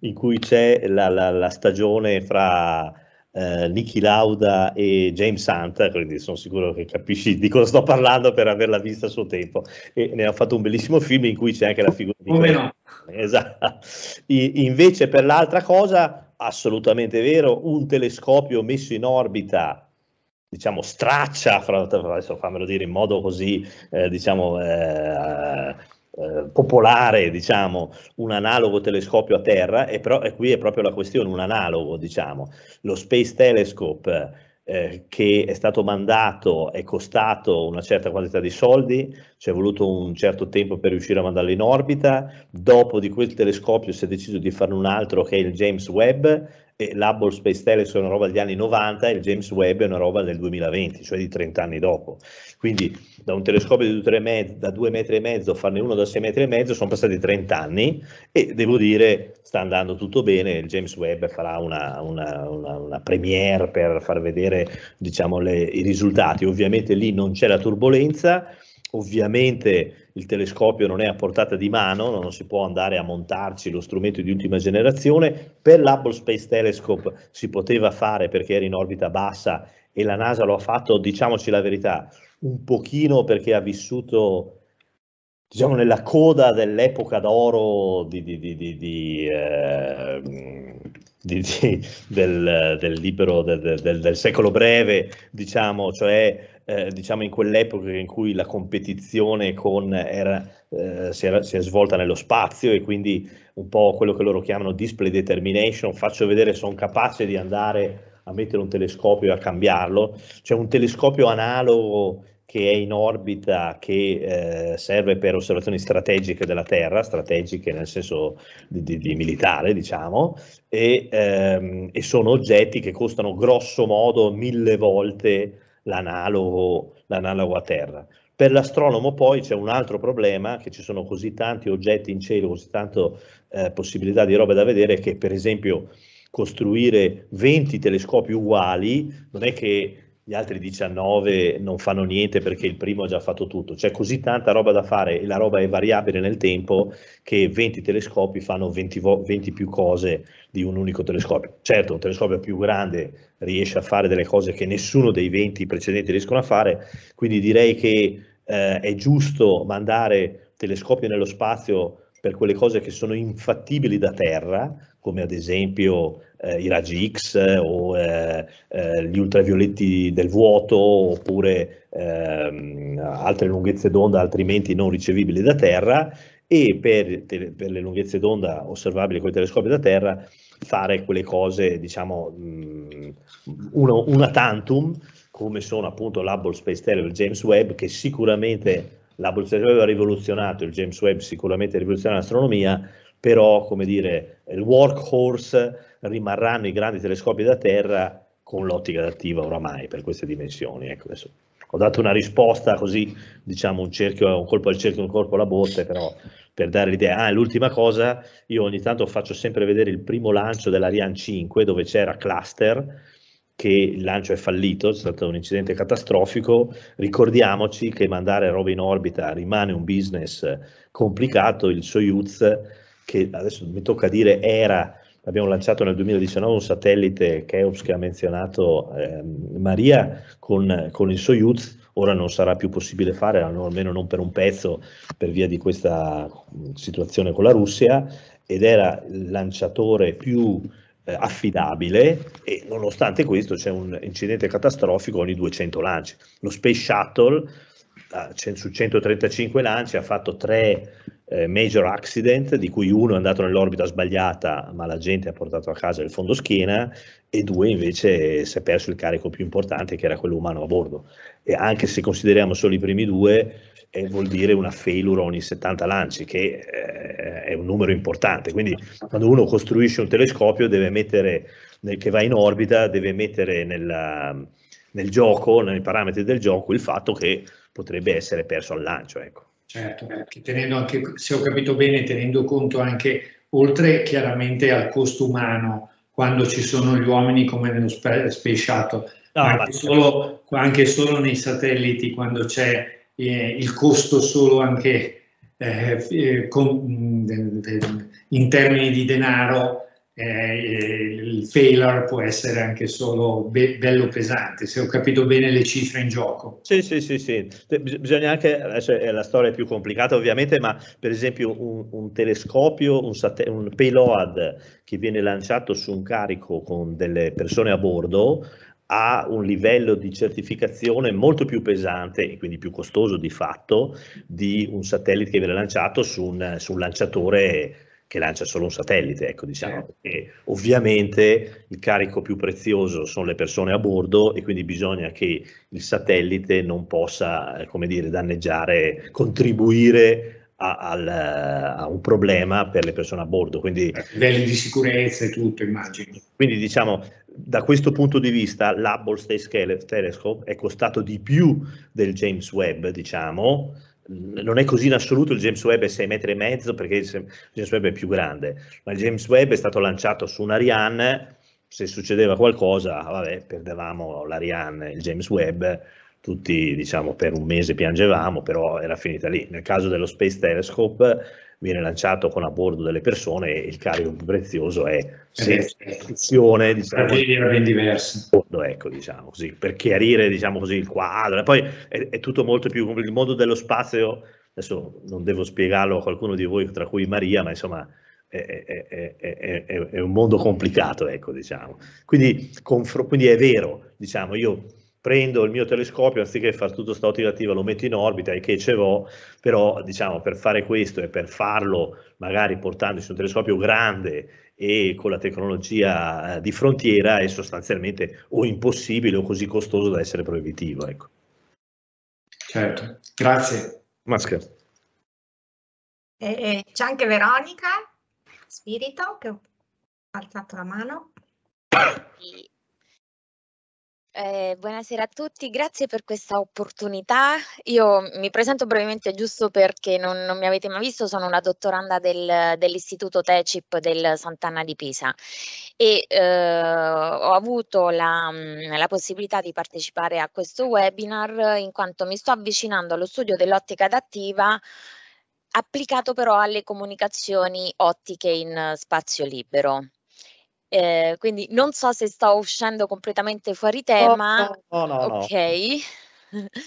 in cui c'è la, la, la stagione fra eh, Niki Lauda e James Hunt, quindi sono sicuro che capisci di cosa sto parlando per averla vista a suo tempo. E ne ha fatto un bellissimo film in cui c'è anche la figura di... Come no? Esatto. invece per l'altra cosa, assolutamente vero, un telescopio messo in orbita diciamo straccia, fra, adesso fammelo dire in modo così, eh, diciamo, eh, eh, popolare, diciamo, un analogo telescopio a terra, e, però, e qui è proprio la questione, un analogo, diciamo, lo Space Telescope eh, che è stato mandato è costato una certa quantità di soldi, ci è voluto un certo tempo per riuscire a mandarlo in orbita, dopo di quel telescopio si è deciso di farne un altro che è il James Webb, l'Hubble Space Telescope è una roba degli anni 90 e il James Webb è una roba del 2020, cioè di 30 anni dopo. Quindi da un telescopio di 2, mezzo, da 2 metri e mezzo farne uno da 6 metri e mezzo sono passati 30 anni e devo dire sta andando tutto bene, il James Webb farà una, una, una, una premiere per far vedere diciamo, le, i risultati, ovviamente lì non c'è la turbolenza, ovviamente il telescopio non è a portata di mano, non si può andare a montarci lo strumento di ultima generazione, per l'Hubble Space Telescope si poteva fare perché era in orbita bassa e la NASA lo ha fatto, diciamoci la verità, un pochino perché ha vissuto diciamo nella coda dell'epoca d'oro di, di, di, di eh, del, del, libero del, del, del secolo breve, diciamo, cioè eh, diciamo in quell'epoca in cui la competizione con era, eh, si, era, si, è svolta nello spazio e quindi un po' quello che loro chiamano display determination, faccio vedere sono capace di andare a mettere un telescopio e a cambiarlo, c'è un telescopio analogo che è in orbita, che eh, serve per osservazioni strategiche della Terra, strategiche nel senso di, di, di militare, diciamo, e, ehm, e, sono oggetti che costano grosso modo mille volte l'analogo, l'analogo a terra. Per l'astronomo poi c'è un altro problema, che ci sono così tanti oggetti in cielo, così tante eh, possibilità di robe da vedere, che per esempio costruire 20 telescopi uguali non è che gli altri 19 non fanno niente perché il primo ha già fatto tutto. C'è così tanta roba da fare e la roba è variabile nel tempo che 20 telescopi fanno 20, 20 più cose di un unico telescopio. Certo, un telescopio più grande riesce a fare delle cose che nessuno dei 20 precedenti riescono a fare, quindi direi che eh, è giusto mandare telescopi nello spazio per quelle cose che sono infattibili da terra, come ad esempio eh, i raggi X o eh, eh, gli ultravioletti del vuoto oppure ehm, altre lunghezze d'onda altrimenti non ricevibili da Terra e per, per le lunghezze d'onda osservabili con i telescopi da Terra fare quelle cose, diciamo, mh, mm, uno, una tantum, come sono appunto l'Hubble Space Telescope e il James Webb, che sicuramente l'Hubble Space Telescope ha rivoluzionato, il James Webb sicuramente rivoluziona l'astronomia, però come dire, il workhorse rimarranno i grandi telescopi da terra con l'ottica adattiva oramai per queste dimensioni. Ecco, adesso ho dato una risposta così, diciamo un, cerchio, un colpo al cerchio, un colpo alla botte, però per dare l'idea. Ah, l'ultima cosa, io ogni tanto faccio sempre vedere il primo lancio dell'Ariane 5 dove c'era cluster, che il lancio è fallito, è stato un incidente catastrofico, ricordiamoci che mandare roba in orbita rimane un business complicato, il Soyuz che adesso mi tocca dire era, abbiamo lanciato nel 2019 un satellite Cheops che ha menzionato eh, Maria con, con il Soyuz, ora non sarà più possibile fare, almeno non per un pezzo, per via di questa mm, situazione con la Russia, ed era il lanciatore più eh, affidabile e nonostante questo c'è un incidente catastrofico ogni 200 lanci. Lo Space Shuttle su 135 lanci ha fatto tre eh, major accident, di cui uno è andato nell'orbita sbagliata, ma la gente ha portato a casa il fondo schiena, e due invece eh, si è perso il carico più importante, che era quello umano a bordo. E anche se consideriamo solo i primi due, eh, vuol dire una failure ogni 70 lanci, che eh, è un numero importante. Quindi quando uno costruisce un telescopio mettere, nel, che va in orbita, deve mettere nella, nel gioco, nei parametri del gioco, il fatto che potrebbe essere perso al lancio. Ecco. Certo, tenendo anche, se ho capito bene, tenendo conto anche, oltre chiaramente al costo umano, quando ci sono gli uomini come nello Space Shuttle, no, anche, solo, anche, solo, nei satelliti, quando c'è eh, il costo solo anche eh, eh con, mm, in termini di denaro, eh, il failure può essere anche solo be bello pesante, se ho capito bene le cifre in gioco. Sì, sì, sì, sì. bisogna anche, adesso è la storia più complicata ovviamente, ma per esempio un, un telescopio, un, un payload che viene lanciato su un carico con delle persone a bordo, ha un livello di certificazione molto più pesante e quindi più costoso di fatto di un satellite che viene lanciato su un, su un lanciatore che lancia solo un satellite, ecco diciamo, certo. perché ovviamente il carico più prezioso sono le persone a bordo e quindi bisogna che il satellite non possa, eh, come dire, danneggiare, contribuire a, al, eh, a, un problema per le persone a bordo. Quindi, livelli di sicurezza e tutto, immagino. Quindi, diciamo, da questo punto di vista, l'Hubble Space Telescope è costato di più del James Webb, diciamo, non è così in assoluto, il James Webb è 6 metri e mezzo perché il James Webb è più grande, ma il James Webb è stato lanciato su un Ariane, se succedeva qualcosa, ah, vabbè, perdevamo l'Ariane, il James Webb, tutti diciamo per un mese piangevamo, però era finita lì. Nel caso dello Space Telescope viene lanciato con a bordo delle persone e il carico più prezioso è eh, senza istruzione. Diciamo, ben diverso. Ecco, diciamo così, per chiarire diciamo così, il quadro. poi è, è tutto molto più complicato. Il mondo dello spazio, adesso non devo spiegarlo a qualcuno di voi, tra cui Maria, ma insomma... È, è, è, è, un mondo complicato, ecco, diciamo. Quindi, confr- quindi è vero, diciamo, io prendo il mio telescopio, anziché fare tutto sta ottica lo metto in orbita e che ce l'ho, però diciamo per fare questo e per farlo magari portandoci un telescopio grande e con la tecnologia eh, di frontiera è sostanzialmente o impossibile o così costoso da essere proibitivo. Ecco. Certo, grazie. Maschera. Eh, eh, c'è anche Veronica Spirito che ha alzato la mano. Eh, buonasera a tutti, grazie per questa opportunità. Io mi presento brevemente giusto perché non, non mi avete mai visto, sono una dottoranda del, dell'Istituto TECIP del Sant'Anna di Pisa e eh, ho avuto la, mm, la, possibilità di partecipare a questo webinar in quanto mi sto avvicinando allo studio dell'ottica adattiva applicato però alle comunicazioni ottiche in spazio libero. Eh, quindi non so se sto uscendo completamente fuori tema. No, no, no. no ok.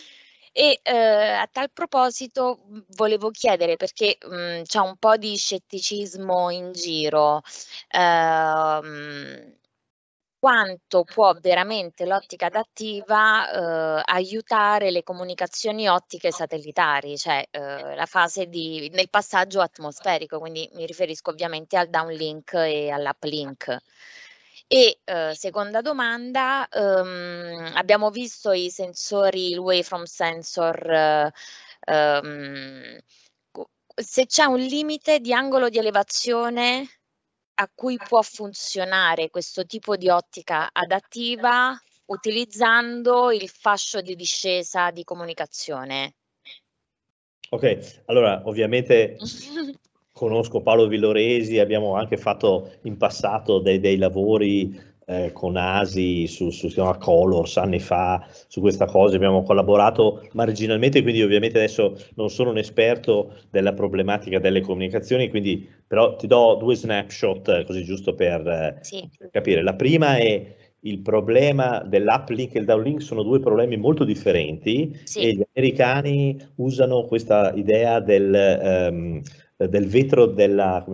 E eh, a tal proposito mm, volevo chiedere, perché mh, mm, c'è un po' di scetticismo in giro, ehm, quanto può veramente l'ottica adattiva eh, aiutare le comunicazioni ottiche satellitari, cioè eh, la fase di, nel passaggio atmosferico, quindi mi riferisco ovviamente al downlink e all'uplink. E eh, seconda domanda, ehm, abbiamo visto i sensori, il waveform sensor, ehm, se c'è un limite di angolo di elevazione a cui può funzionare questo tipo di ottica adattiva utilizzando il fascio di discesa di comunicazione. Ok, allora ovviamente conosco Paolo Villoresi, abbiamo anche fatto in passato dei, dei lavori eh, con Asi su, su si chiama Colors anni fa su questa cosa, abbiamo collaborato marginalmente, quindi ovviamente adesso non sono un esperto della problematica delle comunicazioni, quindi però ti do due snapshot eh, così giusto per, eh, sì. per capire. La prima è il problema dell'uplink e il downlink sono due problemi molto differenti sì. e gli americani usano questa idea del um, del vetro della,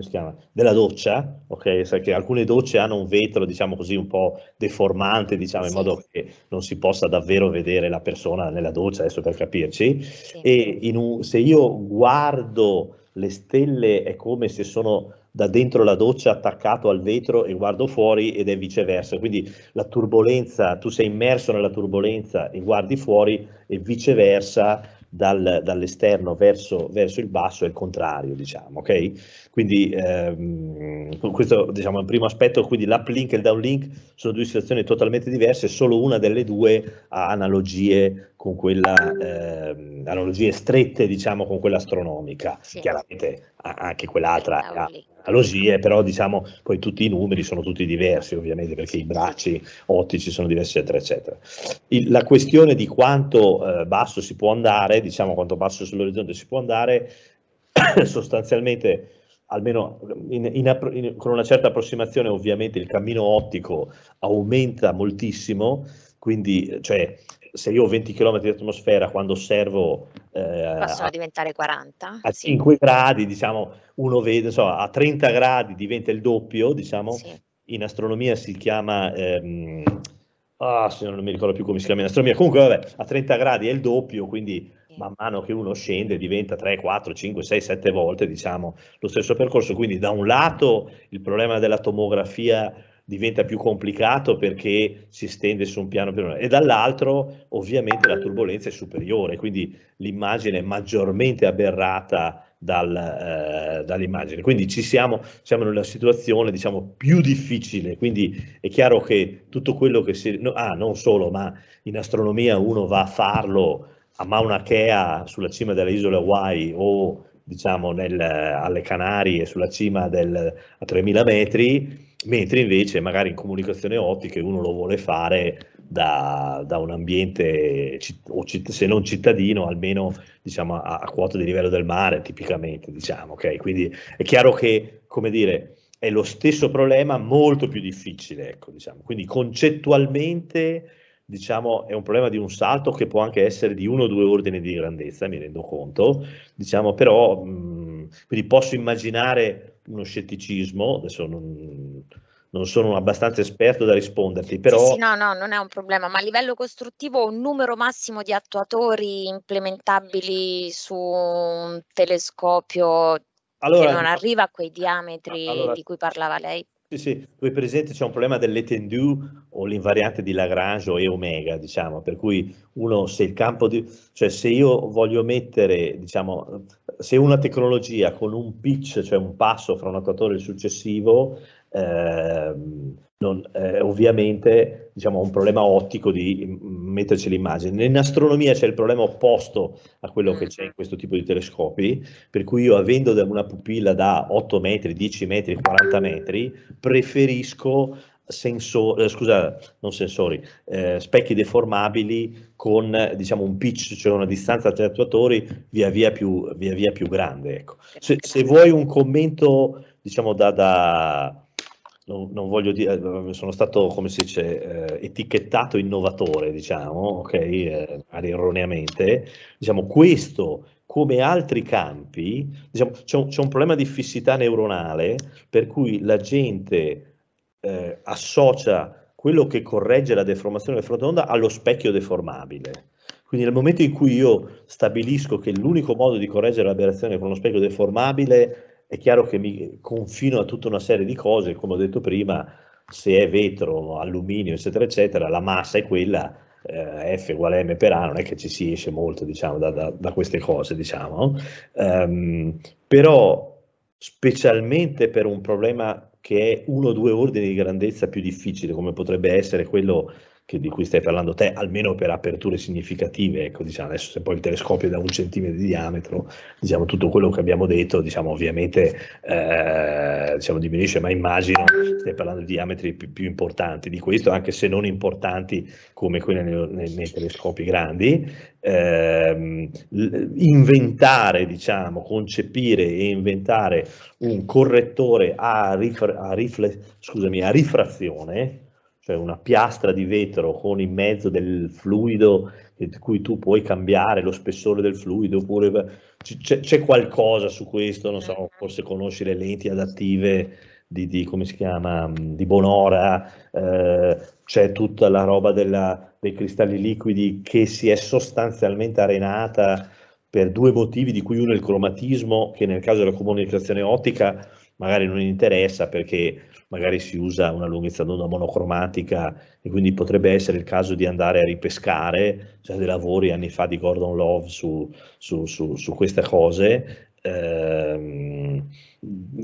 della doccia, ok? Sai che alcune docce hanno un vetro, diciamo così, un po' deformante, diciamo, sì. in modo che non si possa davvero vedere la persona nella doccia, adesso per capirci. Sì. E un, se io guardo le stelle è come se sono da dentro la doccia attaccato al vetro e guardo fuori ed è viceversa. Quindi la turbolenza, tu sei immerso nella turbolenza e guardi fuori e viceversa dal, dall'esterno verso, verso, il basso è il contrario, diciamo, ok? Quindi ehm, questo diciamo, è il primo aspetto, quindi l'uplink e il downlink sono due situazioni totalmente diverse, solo una delle due ha analogie con quella, ehm, analogie strette, diciamo, con quella astronomica. Sì. Chiaramente anche quell'altra ha, ah, ha però diciamo poi tutti i numeri sono tutti diversi ovviamente perché i bracci ottici sono diversi eccetera eccetera. Il, la questione di quanto eh, basso si può andare, diciamo quanto basso sull'orizzonte si può andare, sostanzialmente almeno in, in, in, con una certa approssimazione ovviamente il cammino ottico aumenta moltissimo, quindi cioè, se io ho 20 km di atmosfera quando osservo eh, possono a, diventare 40 a sì. 5 gradi diciamo uno vede insomma, a 30 gradi diventa il doppio diciamo sì. in astronomia si chiama ehm, ah se non mi ricordo più come si chiama in astronomia comunque vabbè a 30 gradi è il doppio quindi sì. man mano che uno scende diventa 3 4 5 6 7 volte diciamo lo stesso percorso quindi da un lato il problema della tomografia diventa più complicato perché si stende su un piano più e dall'altro ovviamente la turbolenza è superiore, quindi l'immagine è maggiormente aberrata dal, eh, dall'immagine. Quindi ci siamo, siamo una situazione diciamo più difficile, quindi è chiaro che tutto quello che si... No, ah, non solo, ma in astronomia uno va a farlo a Mauna Kea sulla cima delle isole Hawaii o diciamo nel, alle Canarie sulla cima del, a 3000 metri, mentre invece magari in comunicazione ottica uno lo vuole fare da, da un ambiente, citt- se non cittadino, almeno diciamo, a, a quota di livello del mare tipicamente, diciamo, okay? quindi è chiaro che, come dire, è lo stesso problema molto più difficile, ecco, diciamo. quindi concettualmente diciamo, è un problema di un salto che può anche essere di uno o due ordini di grandezza, mi rendo conto, diciamo, però... Mh, quindi posso immaginare uno scetticismo, adesso non, non sono abbastanza esperto da risponderti, però... Sì, sì, no, no, non è un problema, ma a livello costruttivo un numero massimo di attuatori implementabili su un telescopio allora, che non arriva a quei diametri allora, di cui parlava lei. Sì, sì, tu presente c'è un problema dell'étendue o l'invariante di Lagrange o E omega, diciamo, per cui uno se il campo di... cioè se io voglio mettere, diciamo, se una tecnologia con un pitch, cioè un passo fra un attuatore e il successivo, ehm, non, eh, ovviamente diciamo, un problema ottico di mm, mm, metterci l'immagine. In astronomia c'è il problema opposto a quello che c'è in mm-hmm. questo tipo di telescopi, per cui io avendo una pupilla da 8 metri, 10 metri, 40 metri, preferisco sensori, eh, scusa, non sensori, eh, specchi deformabili con diciamo, un pitch, cioè una distanza tra gli attuatori via via più, via via più grande. Ecco. Se, se, vuoi un commento, diciamo da, da non, non, voglio dire, eh, sono stato come si dice, eh, etichettato innovatore, diciamo, ok, eh, magari erroneamente, diciamo questo come altri campi, diciamo, c'è un, un problema di fissità neuronale per cui la gente eh, associa quello che corregge la deformazione del fronte onda allo specchio deformabile. Quindi nel momento in cui io stabilisco che l'unico modo di correggere l'aberrazione è con uno specchio deformabile, è chiaro che mi confino a tutta una serie di cose, come ho detto prima, se è vetro, alluminio, eccetera, eccetera, la massa è quella, eh, F uguale M per A, non è che ci si esce molto diciamo, da, da, da, queste cose, diciamo. Um, però specialmente per un problema che è uno o due ordini di grandezza più difficile, come potrebbe essere quello che, di cui stai parlando te, almeno per aperture significative, ecco, diciamo, adesso se poi il telescopio è da un centimetro di diametro, diciamo, tutto quello che abbiamo detto, diciamo, ovviamente eh, diciamo, diminuisce, ma immagino stai parlando di diametri più, più, importanti di questo, anche se non importanti come quelli nei, nei, nei telescopi grandi, eh, inventare, diciamo, concepire e inventare un correttore a, rifra- a, rifle- scusami, a rifrazione, cioè una piastra di vetro con in mezzo del fluido di cui tu puoi cambiare lo spessore del fluido, oppure c'è, c'è qualcosa su questo, non so, mm-hmm. forse conosci le lenti adattive di, di come si chiama, di Bonora, eh, c'è tutta la roba della, dei cristalli liquidi che si è sostanzialmente arenata per due motivi, di cui uno è il cromatismo, che nel caso della comunicazione ottica magari non interessa perché magari si usa una lunghezza d'onda monocromatica e quindi potrebbe essere il caso di andare a ripescare cioè dei lavori anni fa di Gordon Love su, su, su, su queste cose. Ehm,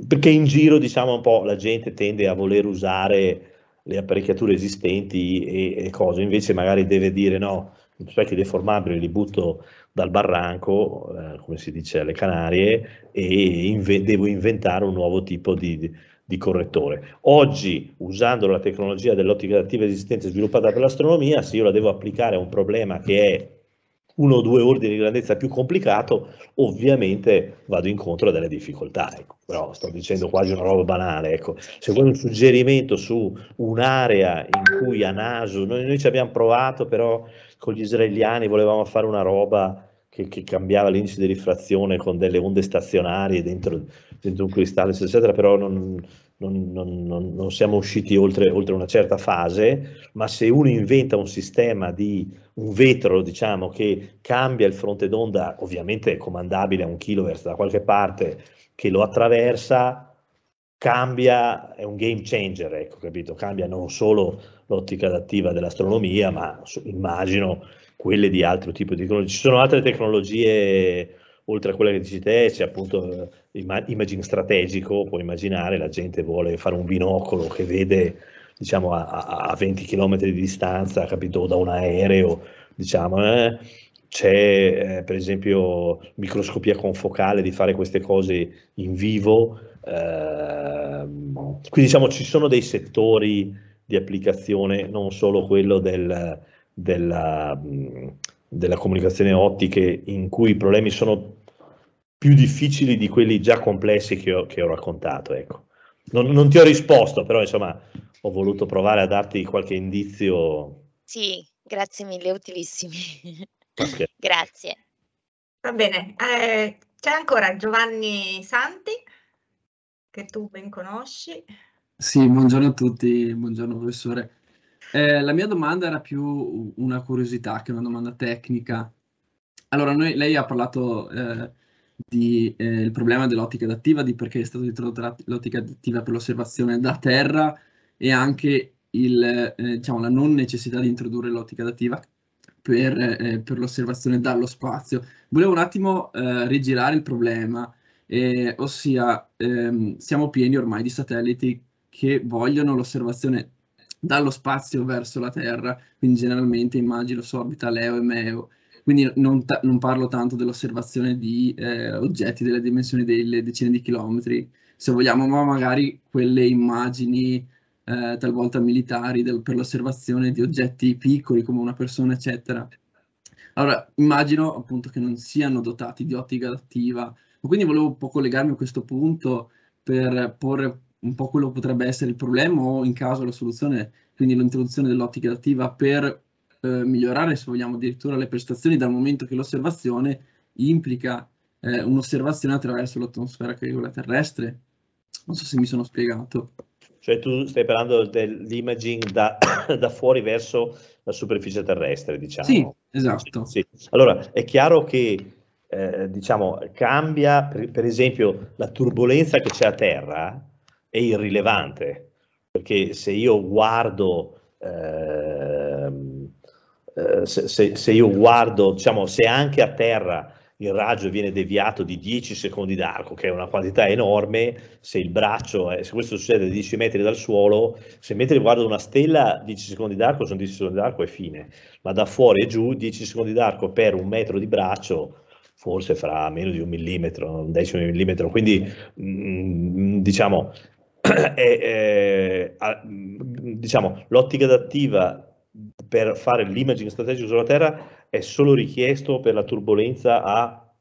perché in giro diciamo un po' la gente tende a voler usare le apparecchiature esistenti e, e cose, invece magari deve dire no, gli specchi deformabili li butto dal barranco, eh, come si dice alle Canarie, e inve- devo inventare un nuovo tipo di, di, di, correttore. Oggi, usando la tecnologia dell'ottica attiva esistente sviluppata per l'astronomia, se io la devo applicare a un problema che è uno o due ordini di grandezza più complicato, ovviamente vado incontro a delle difficoltà. Ecco. Però sto dicendo quasi una roba banale. Ecco. Se vuoi un suggerimento su un'area in cui a naso, noi, noi ci abbiamo provato, però con gli israeliani volevamo fare una roba che, che cambiava l'indice di rifrazione con delle onde stazionarie dentro, dentro un cristallo, eccetera, però non, non, non, non siamo usciti oltre, oltre, una certa fase, ma se uno inventa un sistema di un vetro, diciamo, che cambia il fronte d'onda, ovviamente comandabile a un kilohertz da qualche parte, che lo attraversa, cambia, è un game changer, ecco, capito? Cambia non solo l'ottica adattiva dell'astronomia, ma immagino quelle di altro tipo di tecnologie. Ci sono altre tecnologie oltre a quella che dici te, c'è appunto eh, imaging strategico, puoi immaginare la gente vuole fare un binocolo che vede diciamo a, a 20 km di distanza, capito, da un aereo, diciamo, eh? c'è eh, per esempio microscopia confocale di fare queste cose in vivo, eh, quindi diciamo ci sono dei settori di applicazione, non solo quello del, della, della comunicazione ottiche, in cui i problemi sono più difficili di quelli già complessi che ho, che ho raccontato. Ecco. Non, non, ti ho risposto, però insomma ho voluto provare a darti qualche indizio. Sì, grazie mille, utilissimi. Okay. grazie. Va bene, eh, c'è ancora Giovanni Santi, che tu ben conosci. Sì, buongiorno a tutti, buongiorno professore. Eh, la mia domanda era più una curiosità che una domanda tecnica. Allora, noi, lei ha parlato eh, del eh, problema dell'ottica adattiva, di perché è stata introdotta l'ottica adattiva per l'osservazione da terra e anche il, eh, diciamo, la non necessità di introdurre l'ottica adattiva per, eh, per l'osservazione dallo spazio. Volevo un attimo eh, rigirare il problema, ossia ehm, siamo pieni ormai di satelliti che vogliono l'osservazione dallo spazio verso la Terra, quindi generalmente immagino su orbita Leo e Meo, quindi non, ta- non parlo tanto dell'osservazione di eh, oggetti delle dimensioni delle decine di chilometri, se vogliamo, ma magari quelle immagini eh, talvolta militari del, per l'osservazione di oggetti piccoli come una persona, eccetera. Allora, immagino appunto che non siano dotati di ottica attiva, quindi volevo un po' collegarmi a questo punto per porre un po' quello potrebbe essere il problema o in caso la soluzione, quindi l'introduzione dell'ottica attiva per eh, migliorare, se vogliamo, addirittura le prestazioni dal momento che l'osservazione implica eh, un'osservazione attraverso l'atmosfera che terrestre. Non so se mi sono spiegato. Cioè tu stai parlando dell'imaging da, da, fuori verso la superficie terrestre, diciamo. Sì, esatto. sì. Allora, è chiaro che eh, diciamo, cambia, per, per esempio, la turbolenza che c'è a terra, è irrilevante, perché se io guardo, ehm, eh, se, se, se, io guardo, diciamo, se anche a terra il raggio viene deviato di 10 secondi d'arco, che è una quantità enorme, se il braccio, è, se questo succede a 10 metri dal suolo, se mentre guardo una stella 10 secondi d'arco sono 10 secondi d'arco e fine, ma da fuori e giù 10 secondi d'arco per un metro di braccio forse fra meno di un millimetro, un decimo di millimetro, quindi mh, mm, mm, diciamo e, a, diciamo, l'ottica adattiva per fare l'imaging strategico sulla Terra è solo richiesto per la turbolenza a,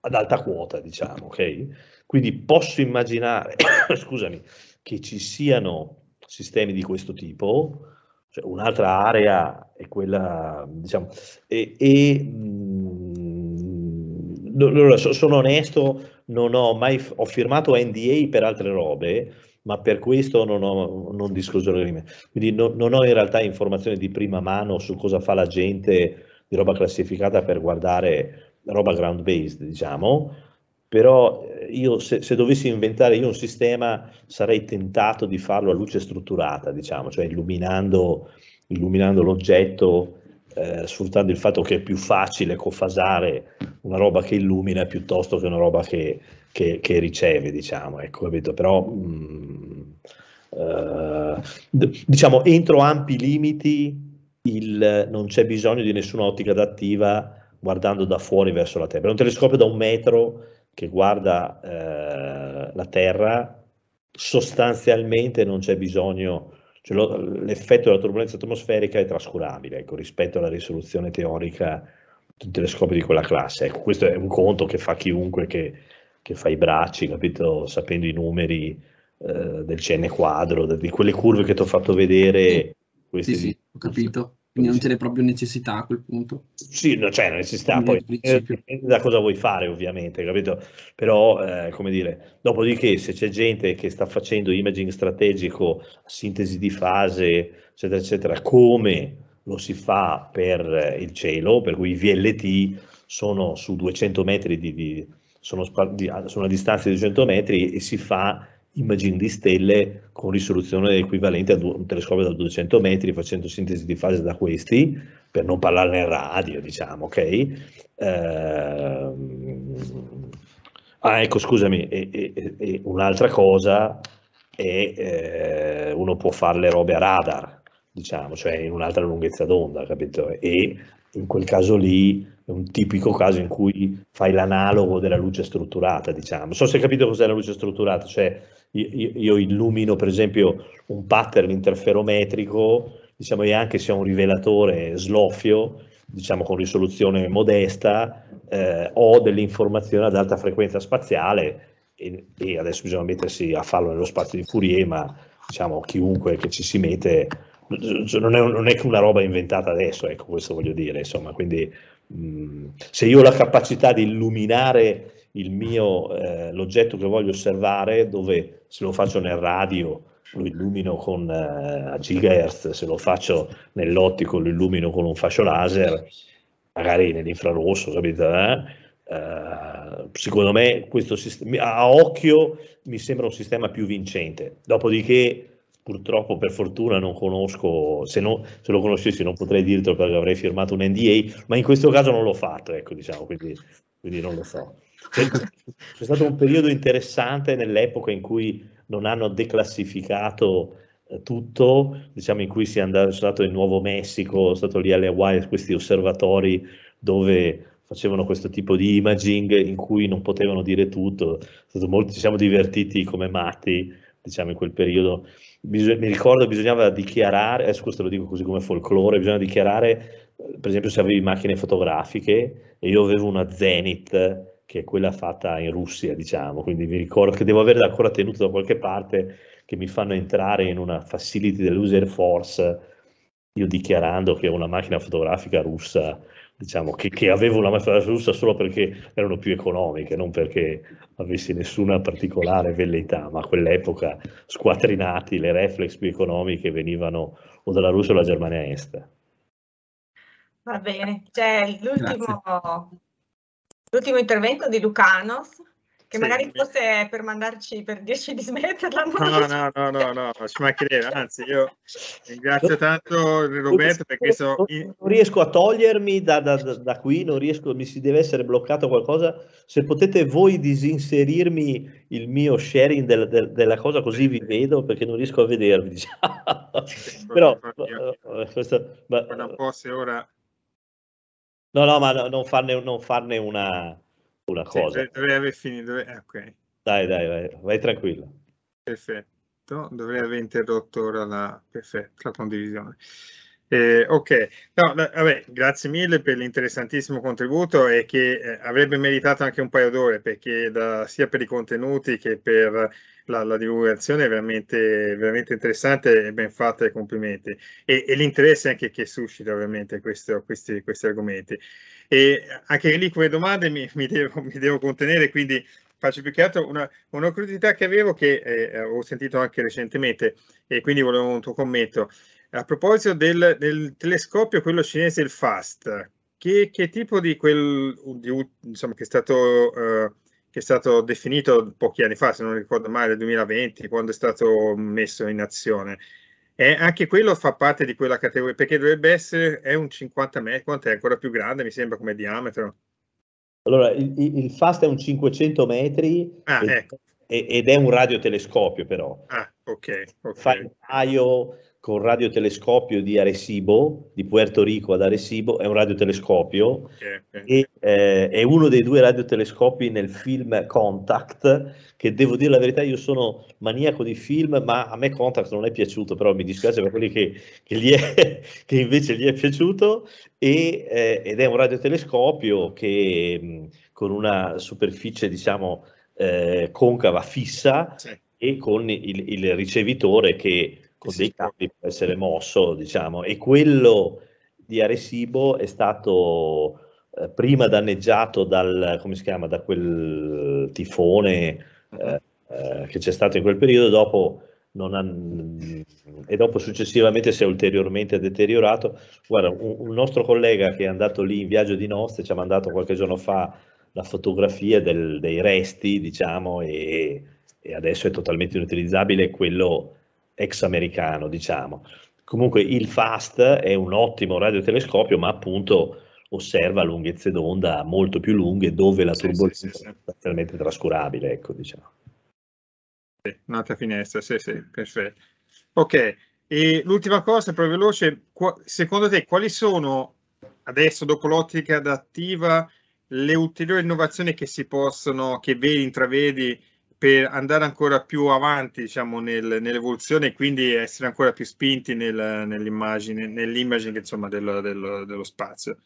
ad alta quota, diciamo, ok? Quindi posso immaginare, scusami, che ci siano sistemi di questo tipo, cioè un'altra area è quella, diciamo, e, e mh, sono onesto, non ho mai, ho firmato NDA per altre robe, ma per questo non, ho, non disclosero di me. Quindi no, non ho in realtà informazioni di prima mano su cosa fa la gente di roba classificata per guardare roba ground based, diciamo, però eh, io se, se, dovessi inventare io un sistema sarei tentato di farlo a luce strutturata, diciamo, cioè illuminando, illuminando l'oggetto eh, sfruttando il fatto che è più facile cofasare una roba che illumina piuttosto che una roba che, che, che riceve, diciamo, ecco, capito? Però, mh, mm, eh, diciamo, entro ampi limiti il, non c'è bisogno di nessuna ottica adattiva guardando da fuori verso la Terra. È un telescopio da un metro che guarda eh, la Terra, sostanzialmente non c'è bisogno cioè lo, l'effetto della turbolenza atmosferica è trascurabile ecco, rispetto alla risoluzione teorica del telescopio di quella classe. Ecco, questo è un conto che fa chiunque che, che fa i bracci, capito? sapendo i numeri eh, del CN quadro, di quelle curve che ti ho fatto vedere. Sì, sì, ho capito. Quindi non c'è proprio necessità a quel punto. Sì, no, c'è cioè, necessità, Quindi poi eh, dipende da cosa vuoi fare ovviamente, capito? Però, eh, come dire, dopodiché se c'è gente che sta facendo imaging strategico, sintesi di fase, eccetera, eccetera, come lo si fa per eh, il cielo, per cui i VLT sono su 200 metri di, di sono, a distanza di 200 metri e si fa immagini di stelle con risoluzione equivalente a un telescopio da 200 metri facendo sintesi di fase da questi, per non parlare nel radio, diciamo, ok? Eh, ah, ecco, scusami, e, e, e un'altra cosa è eh, uno può fare le robe a radar, diciamo, cioè in un'altra lunghezza d'onda, capito? E in quel caso lì è un tipico caso in cui fai l'analogo della luce strutturata, diciamo. Non so se hai capito cos'è la luce strutturata, cioè io, io illumino per esempio un pattern interferometrico, diciamo, e anche se è un rivelatore sloffio, diciamo con risoluzione modesta, eh, ho delle informazioni ad alta frequenza spaziale e, e adesso bisogna mettersi a farlo nello spazio di Fourier, ma diciamo chiunque che ci si mette cioè, non è, non è, che una roba inventata adesso, ecco questo voglio dire, insomma, quindi mh, se io ho la capacità di illuminare mio, eh, l'oggetto che voglio osservare, dove se lo faccio nel radio lo illumino con eh, a gigahertz, se lo faccio nell'ottico lo illumino con un fascio laser, magari nell'infrarosso, capito? Eh? Uh, secondo me questo sistema a occhio mi sembra un sistema più vincente. Dopodiché purtroppo per fortuna non conosco, se, no, se, lo conoscessi non potrei dirtelo perché avrei firmato un NDA, ma in questo caso non l'ho fatto, ecco, diciamo, quindi, quindi non lo so. C'è, stato un periodo interessante nell'epoca in cui non hanno declassificato eh, tutto, diciamo in cui si è andato, stato in Nuovo Messico, sono stato lì alle Hawaii, questi osservatori dove facevano questo tipo di imaging in cui non potevano dire tutto, molto, ci siamo divertiti come matti diciamo in quel periodo mi ricordo bisognava dichiarare, eh, scusa te lo dico così come folklore, bisognava dichiarare per esempio se avevi macchine fotografiche e io avevo una Zenith che è quella fatta in Russia diciamo, quindi mi ricordo che devo averla ancora tenuta da qualche parte che mi fanno entrare in una facility dell'User Force io dichiarando che ho una macchina fotografica russa diciamo, che, che avevo una maestra russa solo perché erano più economiche, non perché avessi nessuna particolare velleità, ma a quell'epoca squatrinati le reflex più economiche venivano o dalla Russia o dalla Germania Est. Va bene, c'è l'ultimo, l'ultimo intervento di Lucanos che sì. magari forse per mandarci, per dirci di smetterla. No, no, no, no, no, ci mancherebbe, anzi io ringrazio tanto Roberto perché so... Non riesco a togliermi da, da, da qui, non riesco, mi si deve essere bloccato qualcosa, se potete voi disinserirmi il mio sharing del, del, della cosa così vi vedo perché non riesco a vedervi. Diciamo. Però... Eh, eh, questo, ma, un po' se ora... No, no, ma non farne, non farne una una cosa. Sì, dovrei aver finito. Ah, ok. Dai, dai, vai, vai tranquillo. Perfetto, dovrei aver interrotto ora la, perfetto, la condivisione. Eh, ok, no, vabbè, grazie mille per l'interessantissimo contributo e che eh, avrebbe meritato anche un paio d'ore perché da, sia per i contenuti che per la, la divulgazione è veramente, veramente, interessante e ben fatta e complimenti e, e l'interesse anche che suscita ovviamente questo, questi, questi, argomenti. E anche lì come domande mi, mi, devo, mi devo contenere, quindi faccio più che altro una, una curiosità che avevo che eh, eh ho sentito anche recentemente e quindi volevo un tuo commento. A proposito del, del telescopio, quello cinese, il FAST, che, che tipo di quel, di, insomma, che è stato... Uh, che è stato definito pochi anni fa, se non ricordo male, nel 2020, quando è stato messo in azione. E anche quello fa parte di quella categoria, perché dovrebbe essere, è un 50 metri, quanto è ancora più grande, mi sembra, come diametro. Allora, il, il FAST è un 500 metri ah, ed, ecco. ed, è un radiotelescopio però. Ah, ok. okay. Fa il paio con radiotelescopio di Arecibo, di Puerto Rico ad Arecibo, è un radiotelescopio, okay, e eh, è uno dei due radiotelescopi nel film Contact, che devo dire la verità, io sono maniaco di film, ma a me Contact non è piaciuto, però mi dispiace per quelli che, che, è, che invece gli è piaciuto, e, eh, ed è un radiotelescopio che mh, con una superficie, diciamo, eh, concava fissa sì. e con il, il ricevitore che con sì, dei cambi per essere mosso, diciamo, e quello di Arecibo è stato eh, prima danneggiato dal, come si chiama, da quel tifone uh-huh. eh, eh, che c'è stato in quel periodo, dopo han, e dopo successivamente si è ulteriormente deteriorato. Guarda, un, un, nostro collega che è andato lì in viaggio di nozze ci ha mandato qualche giorno fa la fotografia del, dei resti, diciamo, e, e adesso è totalmente inutilizzabile quello ex americano, diciamo. Comunque il FAST è un ottimo radiotelescopio, ma appunto osserva lunghezze d'onda molto più lunghe dove la turbolenza sì, sì, sì, è parzialmente trascurabile, ecco, diciamo. un'altra finestra, sì, sì, perfetto. Ok, e l'ultima cosa, proprio veloce, secondo te quali sono adesso dopo l'ottica adattiva le ulteriori innovazioni che si possono, che vedi, intravedi per andare ancora più avanti diciamo, nel, nell'evoluzione e quindi essere ancora più spinti nel, nell'immagine, nell'immaging insomma, dello, dello, dello spazio.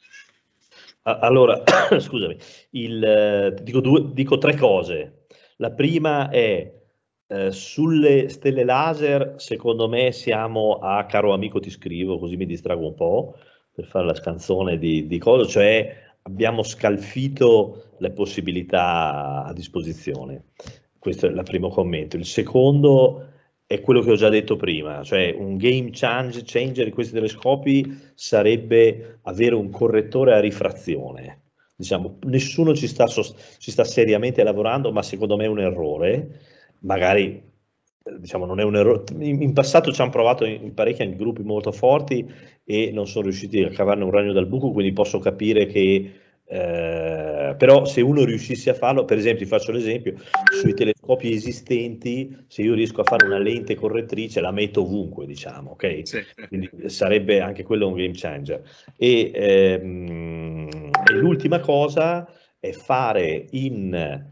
Allora, scusami, il, eh, dico, due, dico, tre cose. La prima è eh, sulle stelle laser, secondo me siamo a caro amico ti scrivo, così mi distrago un po' per fare la scansione di, di cosa, cioè abbiamo scalfito le possibilità a disposizione. Questo è il primo commento. Il secondo è quello che ho già detto prima, cioè un game change, changer di questi telescopi sarebbe avere un correttore a rifrazione. Diciamo, nessuno ci sta, ci sta seriamente lavorando, ma secondo me è un errore. Magari eh, diciamo, non è un errore. In, passato ci hanno provato in, parecchi anche gruppi molto forti e non sono riusciti a cavarne un ragno dal buco, quindi posso capire che eh, però se uno riuscisse a farlo, per esempio, faccio l'esempio, sui telescopi esistenti, se io riesco a fare una lente correttrice, la metto ovunque, diciamo, ok? Sì. Quindi sarebbe anche quello un game changer. E, ehm, e l'ultima cosa è fare in,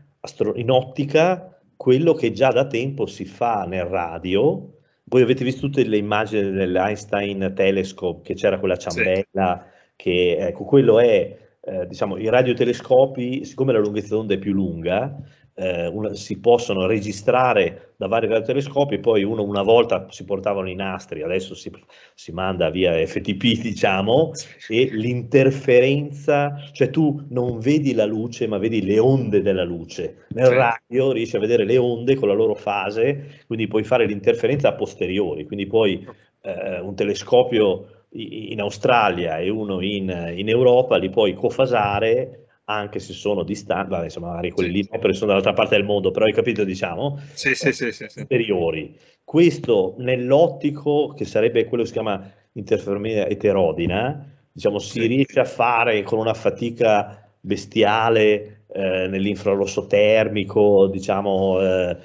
in ottica quello che già da tempo si fa nel radio. Voi avete visto tutte le immagini dell'Einstein Telescope, che c'era quella ciambella, sì. che ecco, quello è eh, diciamo, i radiotelescopi, siccome la lunghezza d'onda è più lunga, eh, una, si possono registrare da vari radiotelescopi, poi uno una volta si portavano i nastri, adesso si, si manda via FTP, diciamo, e l'interferenza, cioè tu non vedi la luce, ma vedi le onde della luce. Nel certo. radio riesci a vedere le onde con la loro fase, quindi puoi fare l'interferenza a posteriori, quindi poi eh, un telescopio in Australia e uno in, in Europa, li puoi cofasare anche se sono distanti, insomma, magari quelli lì perché sono dall'altra parte del mondo, però hai capito, diciamo, sì, sì, sì, sì, superiori. Questo nell'ottico, che sarebbe quello che si chiama interferometria eterodina, diciamo, si riesce a fare con una fatica bestiale eh, nell'infrarosso termico, diciamo, eh,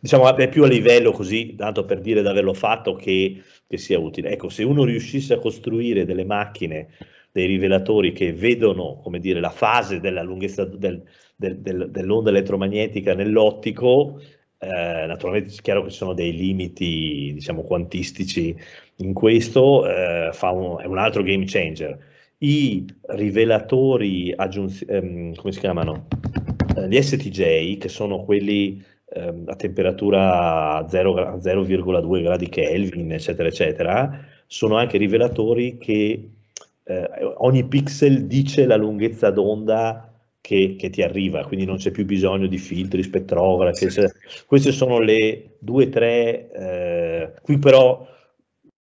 diciamo, è più a livello così, tanto per dire di averlo fatto, che che sia utile. Ecco, se uno riuscisse a costruire delle macchine, dei rivelatori che vedono, come dire, la fase della lunghezza del, del, del, dell'onda elettromagnetica nell'ottico, eh, naturalmente è chiaro che ci sono dei limiti, diciamo, quantistici in questo, eh, un, è un altro game changer. I rivelatori, ehm, come si chiamano? Eh, gli STJ, che sono quelli ehm, a temperatura 0,2 gradi Kelvin, eccetera, eccetera, sono anche rivelatori che eh, ogni pixel dice la lunghezza d'onda che, che, ti arriva, quindi non c'è più bisogno di filtri, spettrografi, eccetera. Queste sono le due, tre, eh, qui però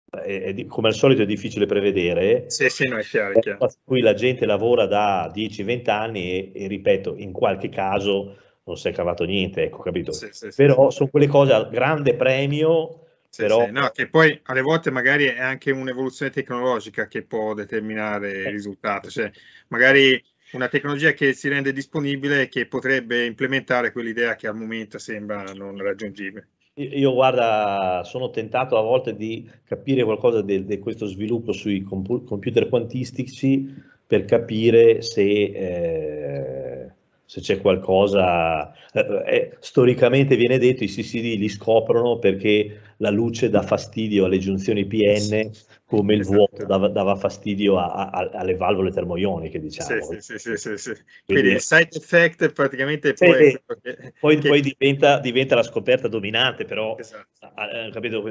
è, è, come al solito è difficile prevedere. Sì, sì, no, è chiaro. Qui la gente lavora da 10-20 anni e, e, ripeto, in qualche caso non si è cavato niente, ecco, capito? Sì, sì, però sono quelle cose al grande premio. Però... No, che poi alle volte magari è anche un'evoluzione tecnologica che può determinare il eh. risultato, cioè magari una tecnologia che si rende disponibile e che potrebbe implementare quell'idea che al momento sembra non raggiungibile. Io guarda, sono tentato a volte di capire qualcosa di questo sviluppo sui computer quantistici per capire se eh, se c'è qualcosa, eh, eh, storicamente viene detto i CCD li scoprono perché la luce dà fastidio alle giunzioni PN come il esatto. vuoto dava, dava fastidio a, a, alle valvole termoioniche, diciamo. Sì, sì, sì, sì Quindi, il side effect praticamente poi, che, poi, che... poi diventa, diventa, la scoperta dominante, però, esatto. a, ah, eh, capito?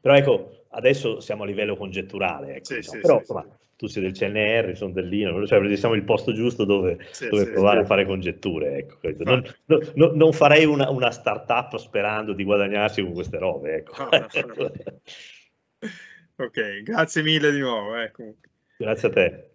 però ecco, adesso siamo a livello congetturale, ecco, sì, diciamo. sì, però insomma, tu sei del CNR, sono dell'INO, cioè siamo il posto giusto dove, dove provare a fare congetture. Ecco. Non, no, non, farei una, una startup sperando di guadagnarsi con queste robe. Ecco. No, ok, grazie mille di nuovo. Eh, grazie a te.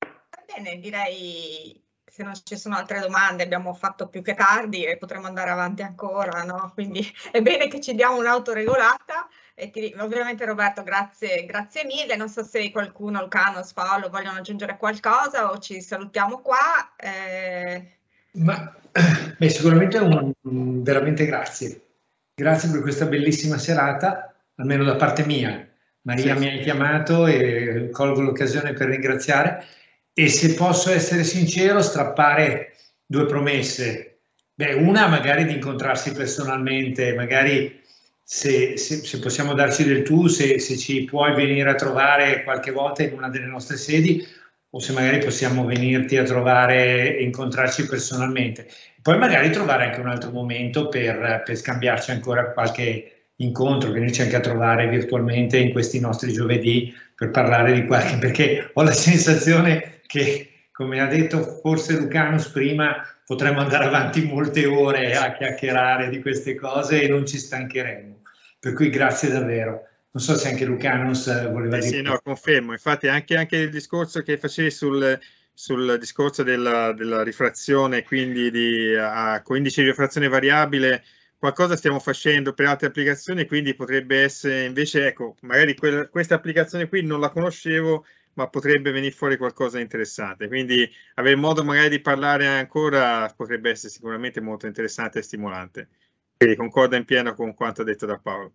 Va bene, direi se non ci sono altre domande abbiamo fatto più che tardi e potremo andare avanti ancora, no? Quindi è bene che ci diamo un'autoregolata. E ti, ovviamente Roberto, grazie, grazie mille. Non so se qualcuno, Lucanos, Paolo, vogliono aggiungere qualcosa o ci salutiamo qua. Eh... Ma beh, sicuramente un, veramente grazie. Grazie per questa bellissima serata, almeno da parte mia. Maria sì. mi ha chiamato e colgo l'occasione per ringraziare. E se posso essere sincero, strappare due promesse. Beh, una magari di incontrarsi personalmente, magari se, se, se, possiamo darci del tu, se, se, ci puoi venire a trovare qualche volta in una delle nostre sedi o se magari possiamo venirti a trovare e incontrarci personalmente. Poi magari trovare anche un altro momento per, per scambiarci ancora qualche incontro, venirci anche a trovare virtualmente in questi nostri giovedì per parlare di qualche, perché ho la sensazione che come ha detto forse Lucanus prima, potremmo andare avanti molte ore a chiacchierare di queste cose e non ci stancheremo. Per cui grazie davvero. Non so se anche Lucanus eh, voleva eh dire. Sì, no, confermo. Infatti anche, anche il discorso che facevi sul, sul discorso della, della, rifrazione, quindi di, a coindice di rifrazione variabile, qualcosa stiamo facendo per altre applicazioni, quindi potrebbe essere invece, ecco, magari quella, questa applicazione qui non la conoscevo, ma potrebbe venire fuori qualcosa di interessante. Quindi avere modo magari di parlare ancora potrebbe essere sicuramente molto interessante e stimolante. Quindi concordo in pieno con quanto detto da Paolo.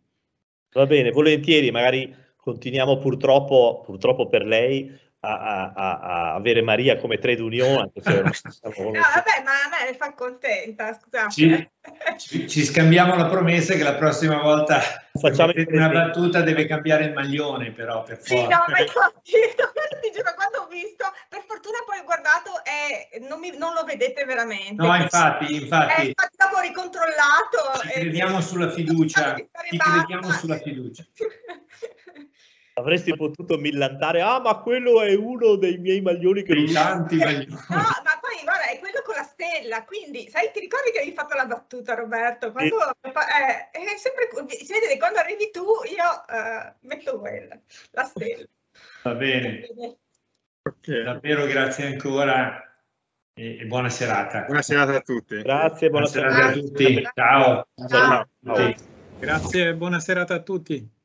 Va bene, volentieri, magari continuiamo purtroppo, purtroppo per lei, a, a, avere Maria come trade union. Cioè, no, vabbè, ma a me fa contenta, scusate. Ci, ci, scambiamo la promessa che la prossima volta facciamo una battuta deve cambiare il maglione, però per forza. Sì, no, ti giuro, quando ho visto, per fortuna poi ho guardato e non, mi, non lo vedete veramente. No, infatti, infatti. Eh, infatti dopo ricontrollato. Ci crediamo e, sulla fiducia, ci crediamo sulla fiducia. Avresti potuto millantare, ah, ma quello è uno dei miei maglioni che Millanti maglioni. No, ma poi guarda, è quello con la stella. Quindi, sai, ti ricordi che avevi fatto la battuta, Roberto? Quando, e... eh, è sempre, si vede che quando arrivi tu, io eh, metto quella, la stella. Va bene. Davvero grazie ancora e, e, buona serata. Buona serata a tutti. Grazie, buona, buona serata, serata a tutti. Ciao. Ciao. Ciao. Ciao. Grazie, buona serata a tutti.